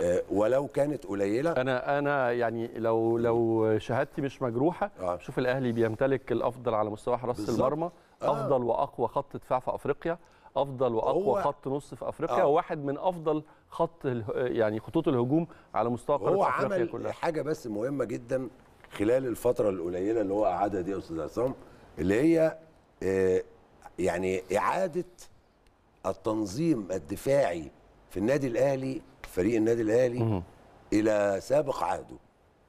آه، ولو كانت قليله انا انا يعني لو لو شهادتي مش مجروحه آه. شوف الاهلي بيمتلك الافضل على مستوى حراسه المرمى آه. افضل آه. واقوى خط دفاع في افريقيا افضل واقوى خط نص في افريقيا آه. وواحد من افضل خط يعني خطوط الهجوم على مستوى قاره افريقيا عمل كلها حاجه بس مهمه جدا خلال الفتره القليله اللي هو قعدها دي يا استاذ عصام اللي هي آه، يعني اعاده التنظيم الدفاعي في النادي الاهلي فريق النادي الاهلي الى سابق عهده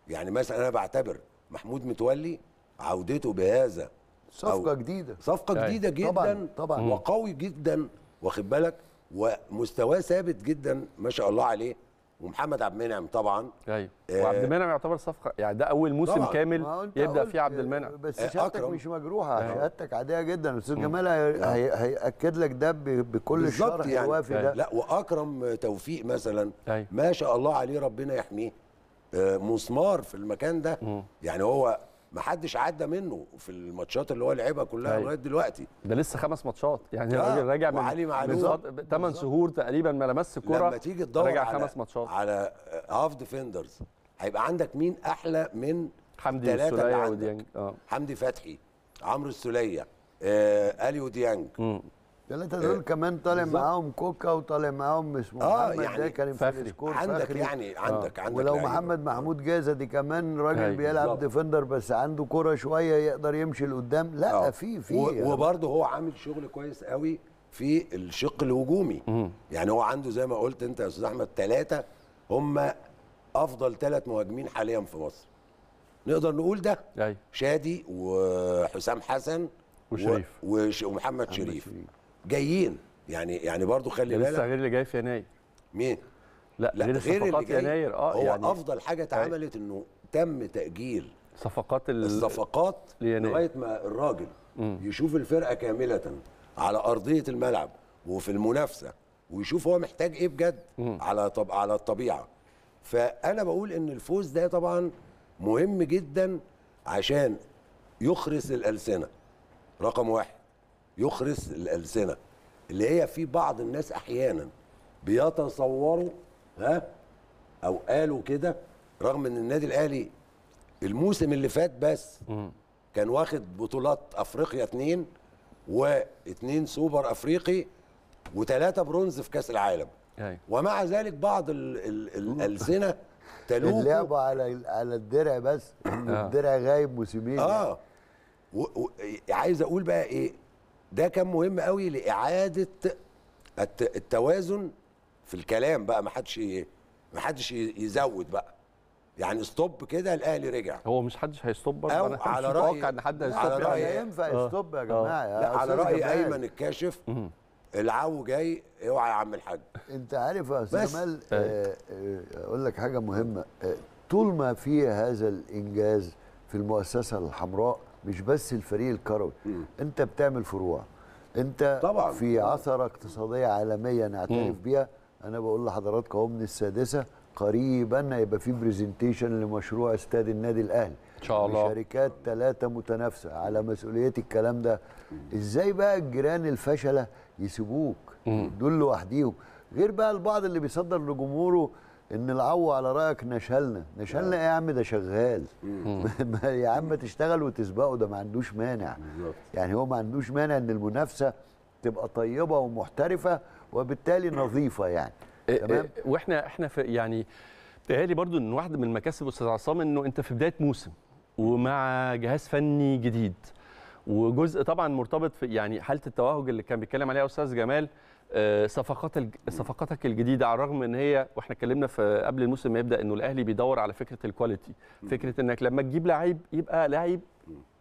يعني مثلا انا بعتبر محمود متولي عودته بهذا صفقه جديده صفقه أي. أيوة. جديده جدا طبعا, طبعا. وقوي جدا واخد بالك ومستواه ثابت جدا ما شاء الله عليه ومحمد عبد المنعم طبعا ايوه آه وعبد المنعم يعتبر صفقه يعني ده اول موسم طبعا. كامل يبدا فيه عبد المنعم آه، بس آه، شهادتك مش مجروحه آه. شهادتك عاديه جدا استاذ جمال هياكد آه. لك ده بكل الشرح يعني. الوافي ده أيوه. لا واكرم توفيق مثلا أيوه. ما شاء الله عليه ربنا يحميه مسمار في المكان ده م. يعني هو ما حدش عدى منه في الماتشات اللي هو لعبها كلها أيوة. لغايه دلوقتي ده لسه خمس ماتشات يعني آه الراجل راجع من معلول 8 شهور تقريبا ما لمس الكوره لما تيجي تدور راجع على خمس ماتشات على هاف ديفندرز هيبقى عندك مين احلى من حمدي السوليه وديانج اه حمدي فتحي عمرو السوليه آه اليو ديانج ثلاثة دول آه، كمان طالع معاهم كوكا وطالع معاهم مش آه، محمد آه يعني ده كريم فخري عندك فخري. يعني عندك آه. عندك ولو لعيبة. محمد محمود جازة دي كمان راجل أيوة، بيلعب بالضبط. ديفندر بس عنده كرة شوية يقدر يمشي لقدام لا آه. في في يعني. وبرده هو عامل شغل كويس قوي في الشق الهجومي مم. يعني هو عنده زي ما قلت انت يا استاذ احمد ثلاثة هم افضل ثلاث مهاجمين حاليا في مصر نقدر نقول ده أي. أيوة. شادي وحسام حسن وشريف وش... ومحمد شريف, شريف. جايين يعني يعني برضه خلي بالك لسه غير اللي جاي في يناير مين؟ لا, لا غير, غير صفقات اللي جاي يناير اه هو يعني افضل حاجه طيب. اتعملت انه تم تاجيل صفقات الصفقات لغايه ما الراجل مم. يشوف الفرقه كامله على ارضيه الملعب وفي المنافسه ويشوف هو محتاج ايه بجد مم. على طب على الطبيعه فانا بقول ان الفوز ده طبعا مهم جدا عشان يخرس الالسنه رقم واحد يخرس الالسنه اللي هي في بعض الناس احيانا بيتصوروا ها او قالوا كده رغم ان النادي الاهلي الموسم اللي فات بس كان واخد بطولات افريقيا اتنين واتنين سوبر افريقي وثلاثه برونز في كاس العالم أيوة. ومع ذلك بعض الالسنه تلوك اللعبه على على الدرع بس آه. الدرع غايب موسمين يعني. اه و... و... عايز اقول بقى ايه ده كان مهم قوي لاعاده التوازن في الكلام بقى ما حدش ما حدش يزود بقى يعني ستوب كده الاهلي رجع هو مش حدش هيستوب برضه انا على رايي ان حد هيستوب على رايي يعني. ينفع آه. يستوب يا آه. جماعه لا على راي ايمن الكاشف العو جاي اوعى يا عم الحاج انت عارف يا استاذ جمال آه. اقول لك حاجه مهمه طول ما في هذا الانجاز في المؤسسه الحمراء مش بس الفريق الكروي انت بتعمل فروع انت طبعا في عثره اقتصاديه عالميه نعترف بيها انا بقول لحضراتكم اهو من السادسه قريبا هيبقى في برزنتيشن لمشروع استاد النادي الاهلي ان شاء الله شركات ثلاثه متنافسه على مسؤوليه الكلام ده ازاي بقى الجيران الفشله يسيبوك دول لوحديهم غير بقى البعض اللي بيصدر لجمهوره ان العو على رايك نشلنا نشلنا ايه يا عم ده شغال يا عم تشتغل وتسبقه ده ما عندوش مانع يعني هو ما عندوش مانع ان المنافسه تبقى طيبه ومحترفه وبالتالي نظيفه يعني إيه، تمام إيه، واحنا احنا في يعني بتهيألي برضو ان واحده من مكاسب استاذ عصام انه انت في بدايه موسم ومع جهاز فني جديد وجزء طبعا مرتبط في يعني حاله التوهج اللي كان بيتكلم عليها استاذ جمال آه، صفقات صفقاتك الجديده على الرغم ان هي واحنا اتكلمنا في قبل الموسم ما يبدا انه الاهلي بيدور على فكره الكواليتي فكره انك لما تجيب لعيب يبقى لعيب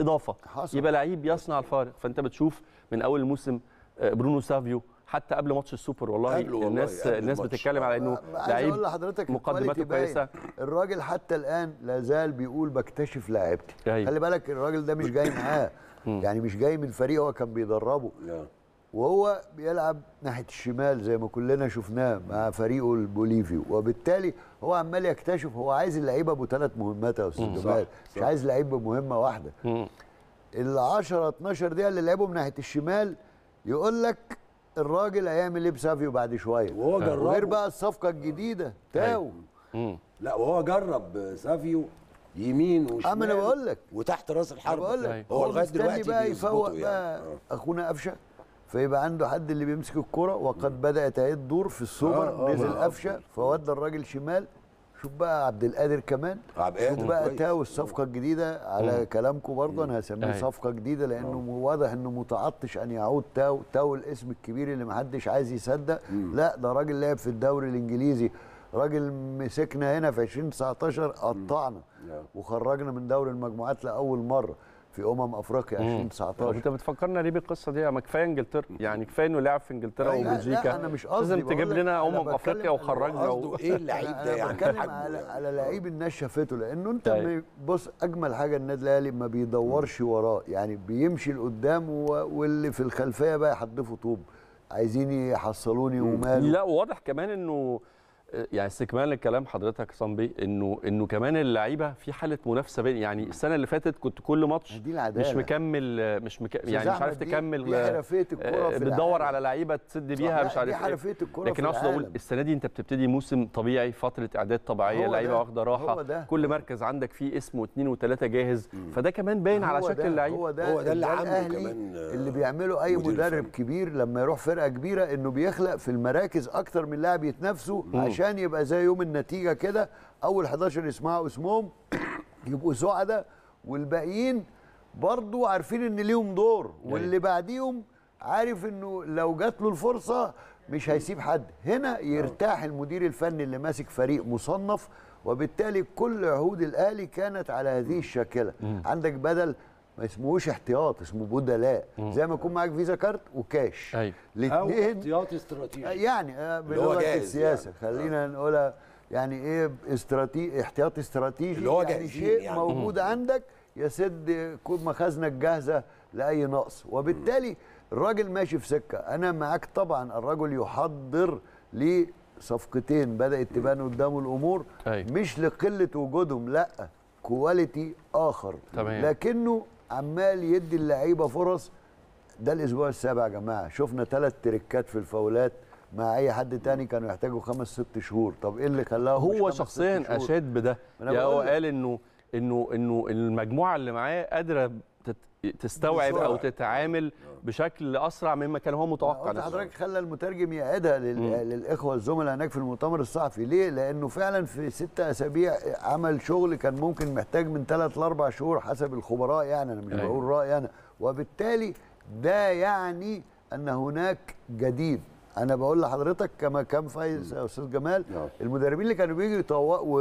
اضافه حصل. يبقى لعيب يصنع الفارق فانت بتشوف من اول الموسم آه، برونو سافيو حتى قبل ماتش السوبر والله والله الناس والله الناس بتتكلم على انه لعيب مقدماته كويسه الراجل حتى الان لا بيقول بكتشف لاعبتي أيوة. خلي بالك الراجل ده مش جاي معاه يعني مش جاي من فريق هو كان بيدربه وهو بيلعب ناحيه الشمال زي ما كلنا شفناه مع فريقه البوليفي وبالتالي هو عمال يكتشف هو عايز اللعيبه ابو ثلاث مهمات يا استاذ جمال مش عايز لعيب مهمه واحده ال 10 12 دقيقه اللي لعبهم ناحيه الشمال يقول لك الراجل هيعمل ايه بسافيو بعد شويه وهو آه، جرب غير بقى الصفقه الجديده أيوه. تاو لا وهو جرب سافيو يمين آه، وشمال انا بقول لك وتحت راس الحرب بقول لك أيوه. هو لغايه دلوقتي يعني. بقى يفوق بقى يعني. اخونا قفشه فيبقى عنده حد اللي بيمسك الكرة وقد بدات اهي الدور في السوبر آه آه نزل آه. قفشه فودى الراجل شمال شوف بقى عبد القادر كمان عبد القادر بقى تاو الصفقه الجديده على كلامكم برضه انا هسميه أيوة. صفقه جديده لانه آه. واضح انه متعطش ان يعود تاو تاو الاسم الكبير اللي محدش عايز يصدق لا ده راجل لعب في الدوري الانجليزي راجل مسكنا هنا في 2019 قطعنا وخرجنا من دوري المجموعات لاول مره في امم افريقيا 2019 انت بتفكرنا ليه بالقصه دي ما كفايه انجلترا يعني كفايه انه لعب في انجلترا وبلجيكا انا مش قصدي لازم تجيب لنا امم افريقيا وخرجنا و... ايه اللعيب ده يعني بتكلم على على لعيب الناس شافته لانه انت طيب. بص اجمل حاجه النادي الاهلي ما بيدورش وراه يعني بيمشي لقدام واللي في الخلفيه بقى يحدفوا طوب عايزين يحصلوني وماله لا وواضح كمان انه يعني استكمال لكلام حضرتك صنبي بيه انه انه كمان اللعيبه في حاله منافسه بين يعني السنه اللي فاتت كنت كل ماتش مش مكمل مش مك... يعني مش عارف تكمل آه، بتدور على لعيبه تسد بيها مش عارف إيه. حرفيه الكوره لكن اقصد اقول السنه دي انت بتبتدي موسم طبيعي فتره اعداد طبيعيه لعيبه واخده راحه كل مركز عندك فيه اسم واثنين وثلاثه جاهز مم. فده كمان باين على شكل اللعيب هو ده هو ده اللي عامله كمان اللي آه، بيعمله اي مدرب كبير لما يروح فرقه كبيره انه بيخلق في المراكز اكتر من لاعب يتنافسوا عشان عشان يبقى زي يوم النتيجه كده اول 11 يسمعوا اسمهم يبقوا سعداء والباقيين برضو عارفين ان ليهم دور يعني واللي بعديهم عارف انه لو جات له الفرصه مش هيسيب حد هنا آه. يرتاح المدير الفني اللي ماسك فريق مصنف وبالتالي كل عهود الاهلي كانت على هذه الشاكله عندك بدل ما اسمهوش احتياط اسمه بدلاء زي ما يكون معاك فيزا كارت وكاش ايوه الاثنين احتياط استراتيجي يعني آه، جاهز السياسه يعني. خلينا آه. نقولها يعني ايه استراتيجي احتياط استراتيجي اللي هو جاهز يعني شيء يعني. موجود مم. عندك يسد مخازنك جاهزه لاي نقص وبالتالي الراجل ماشي في سكه انا معاك طبعا الرجل يحضر لصفقتين بدات تبان قدامه الامور أي. مش لقله وجودهم لا كواليتي اخر تمام. لكنه عمال يدي اللعيبه فرص ده الاسبوع السابع يا جماعه شفنا ثلاث تركات في الفاولات مع اي حد تاني كانوا يحتاجوا خمس ست شهور طب ايه اللي خلاه هو شخصيا اشاد بده يعني هو قال انه انه انه المجموعه اللي معاه قادره تستوعب بسرعة. او تتعامل آه. بشكل اسرع مما كان هو متوقع قلت حضرتك خلى المترجم يعيدها للاخوه الزملاء هناك في المؤتمر الصحفي ليه؟ لانه فعلا في ستة اسابيع عمل شغل كان ممكن محتاج من ثلاث لاربع شهور حسب الخبراء يعني انا مش أيوه. بقول رايي انا وبالتالي ده يعني ان هناك جديد انا بقول لحضرتك كما كان فايز يا استاذ جمال مم. نعم. المدربين اللي كانوا بيجوا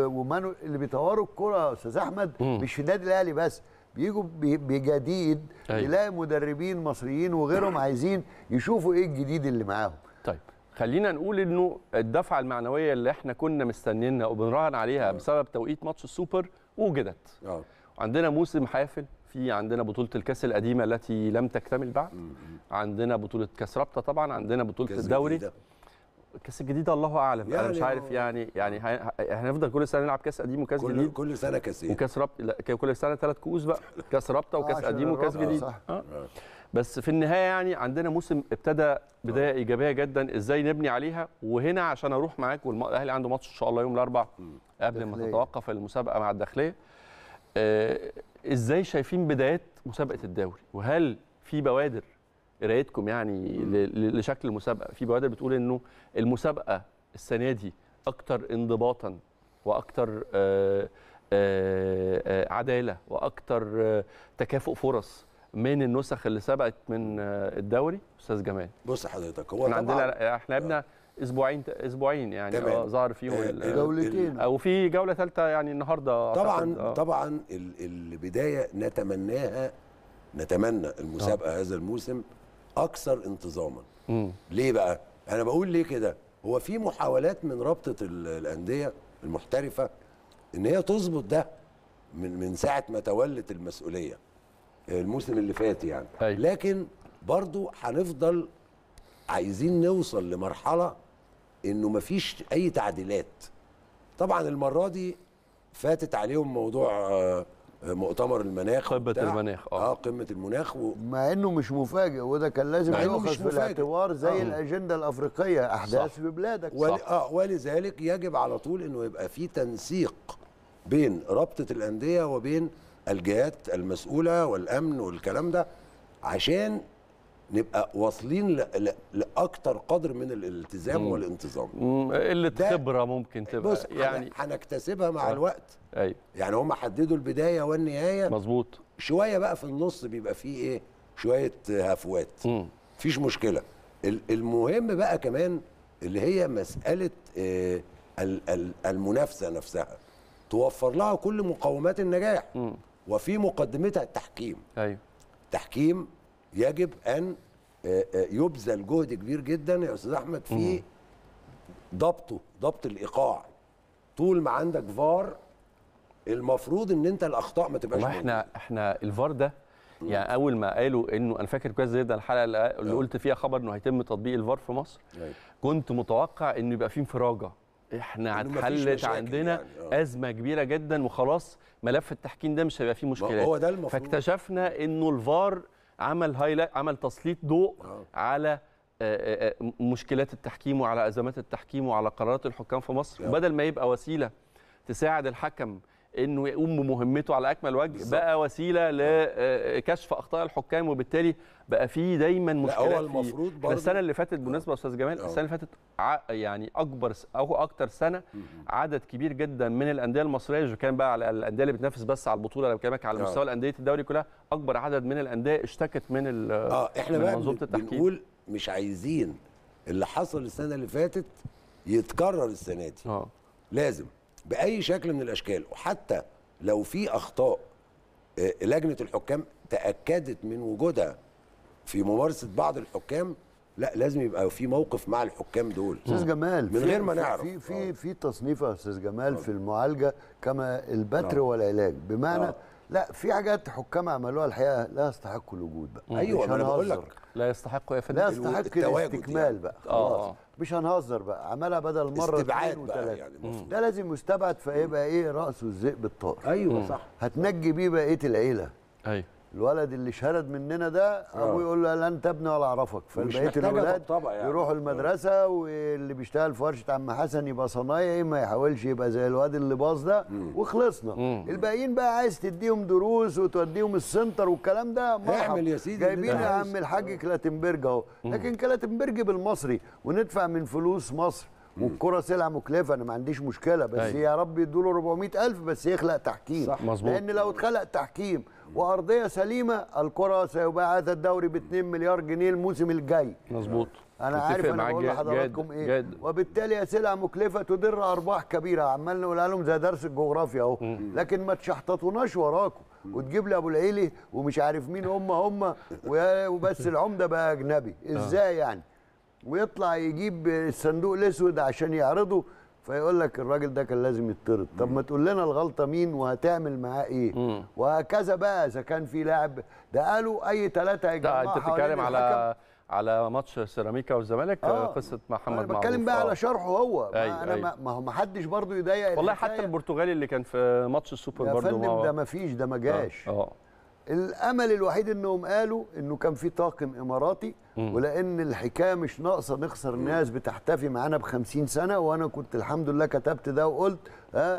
ومانو اللي بيطوروا الكره يا استاذ احمد مش في النادي الاهلي بس بيجوا بجديد أيوة. يلاقي مدربين مصريين وغيرهم عايزين يشوفوا ايه الجديد اللي معاهم طيب خلينا نقول انه الدفعه المعنويه اللي احنا كنا مستنيينها وبنراهن عليها أوه. بسبب توقيت ماتش السوبر وجدت أوه. عندنا موسم حافل في عندنا بطوله الكاس القديمه التي لم تكتمل بعد عندنا بطوله كاس رابطه طبعا عندنا بطوله الدوري جديدة. الكاس الجديد الله اعلم يعني انا مش يعني عارف يعني يعني هنفضل كل سنه نلعب كاس قديم وكاس كل جديد كل سنه كاسين إيه؟ وكاس رابطه لا كل سنه ثلاث كؤوس بقى كاس رابطه وكاس قديم وكاس جديد صح. آه. آه. بس في النهايه يعني عندنا موسم ابتدى بدايه آه. ايجابيه جدا ازاي نبني عليها وهنا عشان اروح معاك والاهلي عنده ماتش ان شاء الله يوم الاربعاء قبل ما تتوقف المسابقه مع الداخليه آه ازاي شايفين بدايات مسابقه الدوري وهل في بوادر قرايتكم يعني لشكل المسابقه في بوادر بتقول انه المسابقه السنه دي اكثر انضباطا واكثر آه، آه، آه، عداله واكثر تكافؤ فرص من النسخ اللي سبقت من الدوري استاذ جمال بص حضرتك هو احنا عندنا احنا لعبنا اسبوعين اسبوعين يعني اه ظهر فيهم جولتين او في جوله ثالثه يعني النهارده طبعا طبعا البدايه نتمناها نتمنى المسابقه طبعا. هذا الموسم اكثر انتظاما مم. ليه بقى انا بقول ليه كده هو في محاولات من رابطه الانديه المحترفه ان هي تظبط ده من من ساعه ما تولت المسؤوليه آه، الموسم اللي فات يعني أي. أيوة. لكن برضو هنفضل عايزين نوصل لمرحله انه مفيش اي تعديلات طبعا المره دي فاتت عليهم موضوع آه مؤتمر المناخ قمه المناخ آه. اه قمه المناخ و... مع انه مش مفاجئ وده كان لازم يؤخذ في الاعتبار زي آه. الاجنده الافريقيه احداث صح. في بلادك ول... صح. اه ولذلك يجب على طول انه يبقى في تنسيق بين رابطه الانديه وبين الجهات المسؤوله والامن والكلام ده عشان نبقى واصلين لاكثر قدر من الالتزام مم. والانتظام قله خبره ممكن تبقى بص يعني هنكتسبها مع أه. الوقت ايوه يعني هم حددوا البدايه والنهايه مظبوط شويه بقى في النص بيبقى فيه ايه شويه هفوات مفيش مشكله المهم بقى كمان اللي هي مساله آه، المنافسه نفسها توفر لها كل مقومات النجاح م. وفي مقدمتها التحكيم ايوه تحكيم يجب ان آه، آه، يبذل جهد كبير جدا يا استاذ احمد في ضبطه ضبط الايقاع طول ما عندك فار المفروض ان انت الاخطاء ما تبقاش احنا احنا الفار ده يعني اول ما قالوا انه انا فاكر كويس جدا الحلقه اللي آه. قلت فيها خبر انه هيتم تطبيق الفار في مصر طيب. كنت متوقع انه يبقى في انفراجه احنا اتحلت عندنا يعني. ازمه كبيره جدا وخلاص ملف التحكيم ده مش هيبقى فيه مشكلات هو ده المفروض فاكتشفنا انه الفار عمل هايلايت عمل تسليط ضوء آه. على آه، آه، مشكلات التحكيم وعلى ازمات التحكيم وعلى قرارات الحكام في مصر بدل ما يبقى وسيله تساعد الحكم انه يقوم بمهمته على اكمل وجه بالزبط. بقى وسيله لكشف آه، آه، اخطاء الحكام وبالتالي بقى فيه دايما مشكلات هو المفروض السنه اللي فاتت بالنسبه استاذ جمال أوه. السنه اللي فاتت يعني اكبر او اكتر سنه عدد كبير جدا من الانديه المصريه مش كان بقى على الانديه اللي بتنافس بس على البطوله انا بكلمك على آه. مستوى الانديه الدوري كلها اكبر عدد من الانديه اشتكت من اه احنا من بقى التحكيم بنقول مش عايزين اللي حصل السنه اللي فاتت يتكرر السنه دي اه لازم باي شكل من الاشكال وحتى لو في اخطاء آه، لجنه الحكام تاكدت من وجودها في ممارسه بعض الحكام لا لازم يبقى في موقف مع الحكام دول استاذ آه. جمال من غير ما نعرف في في آه. في تصنيفه استاذ جمال في المعالجه كما البتر نعم. والعلاج بمعنى أوه. نعم. لا في حاجات حكام عملوها الحقيقه لا يستحق الوجود بقى ايوه انا بقول لك لا يستحق يا فندم لا يستحق يعني. الاستكمال يعني. بقى آه، آه. خلاص آه. مش هنهزر بقى عملها بدل مره استبعاد بقى يعني مصر. ده لازم يستبعد فيبقى ايه راسه الذئب الطائر ايوه صح هتنجي بيه بقيه العيله ايوه الولد اللي شرد مننا ده آه. ابوه يقول له لا انت ابني ولا اعرفك فبقيه الاولاد يعني. يروحوا آه. المدرسه واللي بيشتغل في ورشه عم حسن يبقى صنايعي إيه ما يحاولش يبقى زي الواد اللي باظ ده وخلصنا الباقيين بقى عايز تديهم دروس وتوديهم السنتر والكلام ده اعمل يا سيدي جايبين يا عم الحاج آه. كلاتنبرج اهو لكن كلاتنبرج بالمصري وندفع من فلوس مصر والكره سلعه مكلفه انا ما عنديش مشكله بس أيوة. يا رب يدوا له 400000 بس يخلق تحكيم صح مظبوط لان لو اتخلق تحكيم وارضيه سليمه الكره سيباع هذا الدوري ب 2 مليار جنيه الموسم الجاي مظبوط انا عارف انا بقول لحضراتكم ايه جاد وبالتالي يا سلع مكلفه تدر ارباح كبيره عمال نقولها لهم زي درس الجغرافيا اهو لكن ما تشحططوناش وراكم وتجيب لي ابو العيلي ومش عارف مين هم هم وبس العمده بقى اجنبي آه. ازاي يعني ويطلع يجيب الصندوق الاسود عشان يعرضه فيقول لك الراجل ده كان لازم يطرد طب ما تقول لنا الغلطه مين وهتعمل معاه ايه مم. وهكذا بقى اذا كان في لاعب ده قالوا اي ثلاثه جماعه انت بتتكلم على على ماتش سيراميكا والزمالك آه. قصه محمد معروف انا بتكلم بقى على شرحه هو أي ما أيوه، انا أي. أيوه. ما هو ما حدش برضه يضايق والله حتى البرتغالي اللي كان في ماتش السوبر برضه يا فندم ده ما فيش ده ما جاش آه. آه. الامل الوحيد انهم قالوا انه كان في طاقم اماراتي ولان الحكايه مش ناقصه نخسر ناس بتحتفي معانا ب 50 سنه وانا كنت الحمد لله كتبت ده وقلت آه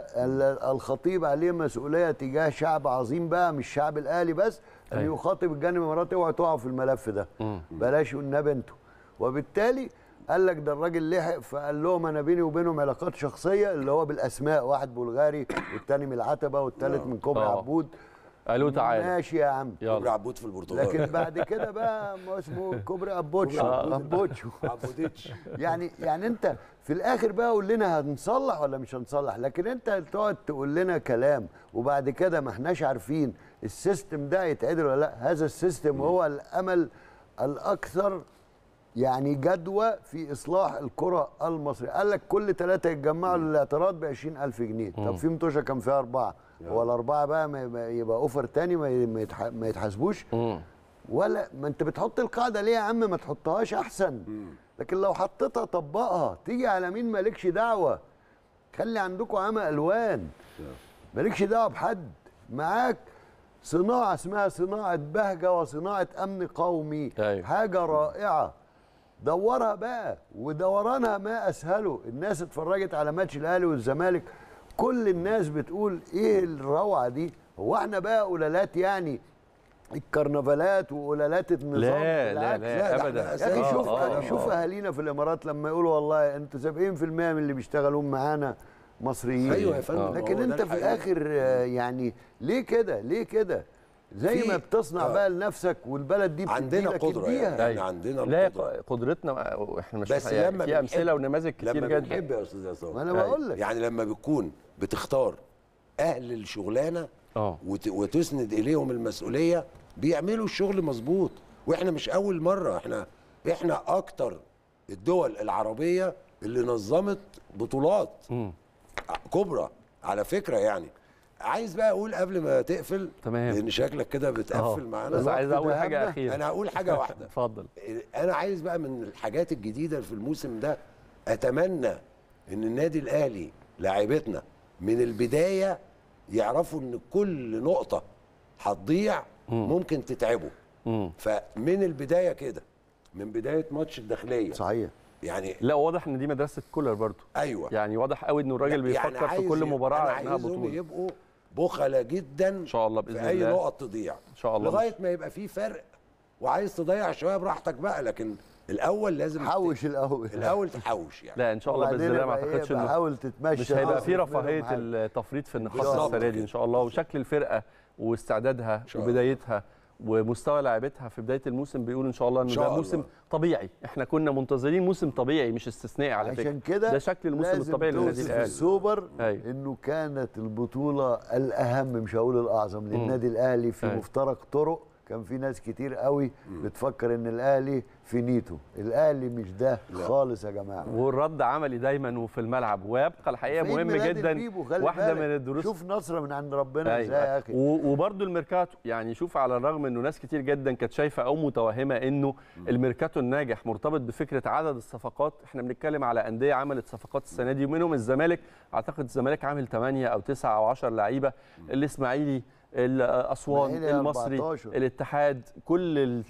الخطيب عليه مسؤوليه تجاه شعب عظيم بقى مش شعب الاهلي بس ان أيوه. يخاطب الجانب الاماراتي اوعى تقعوا في الملف ده بلاش والنبي انتوا وبالتالي قال لك ده الراجل لحق فقال لهم انا بيني وبينهم علاقات شخصيه اللي هو بالاسماء واحد بلغاري والتاني من العتبه والتالت آه. من كوبري آه. عبود قالوا تعالى ماشي يا عم كوبري عبود في البرتغال لكن بعد كده بقى اسمه كوبري ابوتشو ابوتشو عبوديتش يعني يعني انت في الاخر بقى قول لنا هنصلح ولا مش هنصلح لكن انت تقعد تقول لنا كلام وبعد كده ما احناش عارفين السيستم ده يتعدل ولا لا هذا السيستم هو الامل الاكثر يعني جدوى في اصلاح الكره المصريه قال لك كل ثلاثه يتجمعوا للاعتراض ب 20000 جنيه طب في متوشه كان فيها اربعه هو الاربعه بقى ما يبقى اوفر تاني ما يتحاسبوش ولا ما انت بتحط القاعده ليه يا عم ما تحطهاش احسن لكن لو حطيتها طبقها تيجي على مين مالكش دعوه خلي عندكم عمى الوان مالكش دعوه بحد معاك صناعه اسمها صناعه بهجه وصناعه امن قومي أيوة. حاجه رائعه دورها بقى ودورانها ما اسهله الناس اتفرجت على ماتش الاهلي والزمالك كل الناس بتقول ايه الروعه دي هو احنا بقى قلالات يعني الكرنفالات وقلالات النظام لا لا لا, لا ابدا يا اخي آه، شوف آه، آه. شوف اهالينا في الامارات لما يقولوا والله انتوا 70% من اللي بيشتغلوا معانا مصريين ايوه يا فندم لكن انت في الاخر يعني ليه كده ليه كده زي ما بتصنع آه بقى لنفسك والبلد دي عندنا قدره يعني, يعني عندنا لا قدرتنا احنا مش بس يعني لما في امثله ونماذج كتير لما جدا لما بنحب يا استاذ عصام ما انا بقول لك يعني لما بتكون بتختار اهل الشغلانه اه وتسند اليهم المسؤوليه بيعملوا الشغل مظبوط واحنا مش اول مره احنا احنا اكتر الدول العربيه اللي نظمت بطولات م. آه، كبرى على فكره يعني عايز بقى اقول قبل ما تقفل تمام لان شكلك كده بتقفل معانا بس عايز اقول حاجه اخيره انا هقول حاجه واحده اتفضل انا عايز بقى من الحاجات الجديده في الموسم ده اتمنى ان النادي الاهلي لاعيبتنا من البدايه يعرفوا ان كل نقطه هتضيع ممكن تتعبوا فمن البدايه كده من بدايه ماتش الداخليه صحيح يعني لا واضح ان دي مدرسه كولر برضو ايوه يعني واضح قوي ان الراجل يعني بيفكر في كل مباراه انها بطوله يبقوا بخلة جدا ان شاء الله باذن الله اي نقط تضيع ان شاء الله لغايه ما يبقى في فرق وعايز تضيع شويه براحتك بقى لكن الاول لازم حوش الاول الاول تحوش يعني لا ان شاء الله باذن الله ما اعتقدش إيه؟ انه حاول تتمشى مش هيبقى في رفاهيه التفريط في النقاط السنه دي ان شاء الله وشكل الفرقه واستعدادها وبدايتها ومستوى لعبتها في بدايه الموسم بيقول ان شاء الله انه ده الله. موسم طبيعي احنا كنا منتظرين موسم طبيعي مش استثنائي على فكره عشان كده ده شكل الموسم الطبيعي للنادي الاهلي السوبر انه كانت البطوله الاهم مش هقول الاعظم للنادي الاهلي في مفترق طرق كان في ناس كتير قوي بتفكر ان الاهلي في نيته الاهلي مش ده لا. خالص يا جماعه والرد عملي دايما وفي الملعب ويبقى الحقيقه مهم جدا واحده من الدروس شوف نصره من عند ربنا أيوة. ازاي يا اخي وبرده الميركاتو يعني شوف على الرغم انه ناس كتير جدا كانت شايفه او متوهمه انه الميركاتو الناجح مرتبط بفكره عدد الصفقات احنا بنتكلم على انديه عملت صفقات السنه دي ومنهم الزمالك اعتقد الزمالك عامل 8 او 9 او 10 لعيبه الاسماعيلي الاسوان المصري 14. الاتحاد كل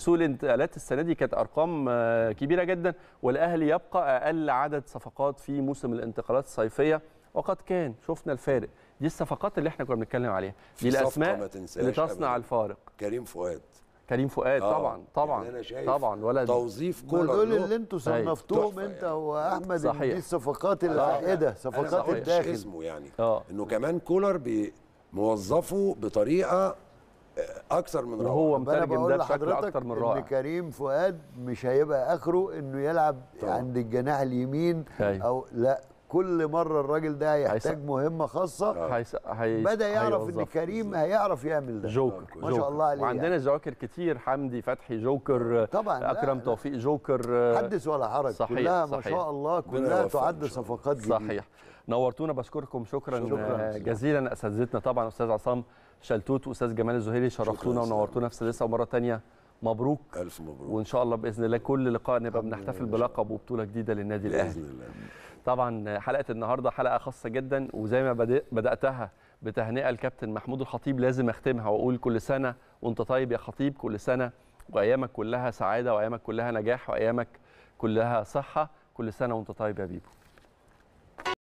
سوق الانتقالات السنه دي كانت ارقام آه، كبيره جدا والاهلي يبقى اقل عدد صفقات في موسم الانتقالات الصيفيه وقد كان شفنا الفارق دي الصفقات اللي احنا كنا بنتكلم عليها دي الاسماء اللي تصنع أبداً. الفارق كريم فؤاد كريم فؤاد آه، طبعا يعني طبعا انا شايف طبعا ولا توظيف كولر دول اللي انتوا طيب. صنفتوهم انت يعني. واحمد صحيح. دي الصفقات العائده صفقات الداخل اسمه يعني آه. انه كمان كولر بي موظفه بطريقه آه، اكثر من روعه وهو مترجم ده بشكل اكثر من رائع كريم فؤاد مش هيبقى اخره انه يلعب طبعا. عند الجناح اليمين هي. او لا كل مره الراجل ده هيحتاج هيس... مهمه خاصه آه. هيس... هيس... بدا يعرف ان كريم هيعرف يعمل ده جوكر ما شاء الله عليه وعندنا يعني. جوكر كتير حمدي فتحي جوكر آه، طبعا اكرم لا. توفيق جوكر حدث ولا حرج صحيح كلها صحيح. ما شاء الله كلها تعد صفقات جديده صحيح نورتونا بشكركم شكرا, شكرا جزيلا اساتذتنا طبعا استاذ عصام شلتوت واستاذ جمال الزهيري شرفتونا ونورتونا في سلسه ومره ثانيه مبروك الف مبروك وان شاء الله باذن الله كل لقاء نبقى بنحتفل بلقب وبطوله جديده للنادي الاهلي باذن الله طبعا حلقه النهارده حلقه خاصه جدا وزي ما بداتها بتهنئه الكابتن محمود الخطيب لازم اختمها واقول كل سنه وانت طيب يا خطيب كل سنه وايامك كلها سعاده وايامك كلها نجاح وايامك كلها صحه كل سنه وانت طيب يا بيبو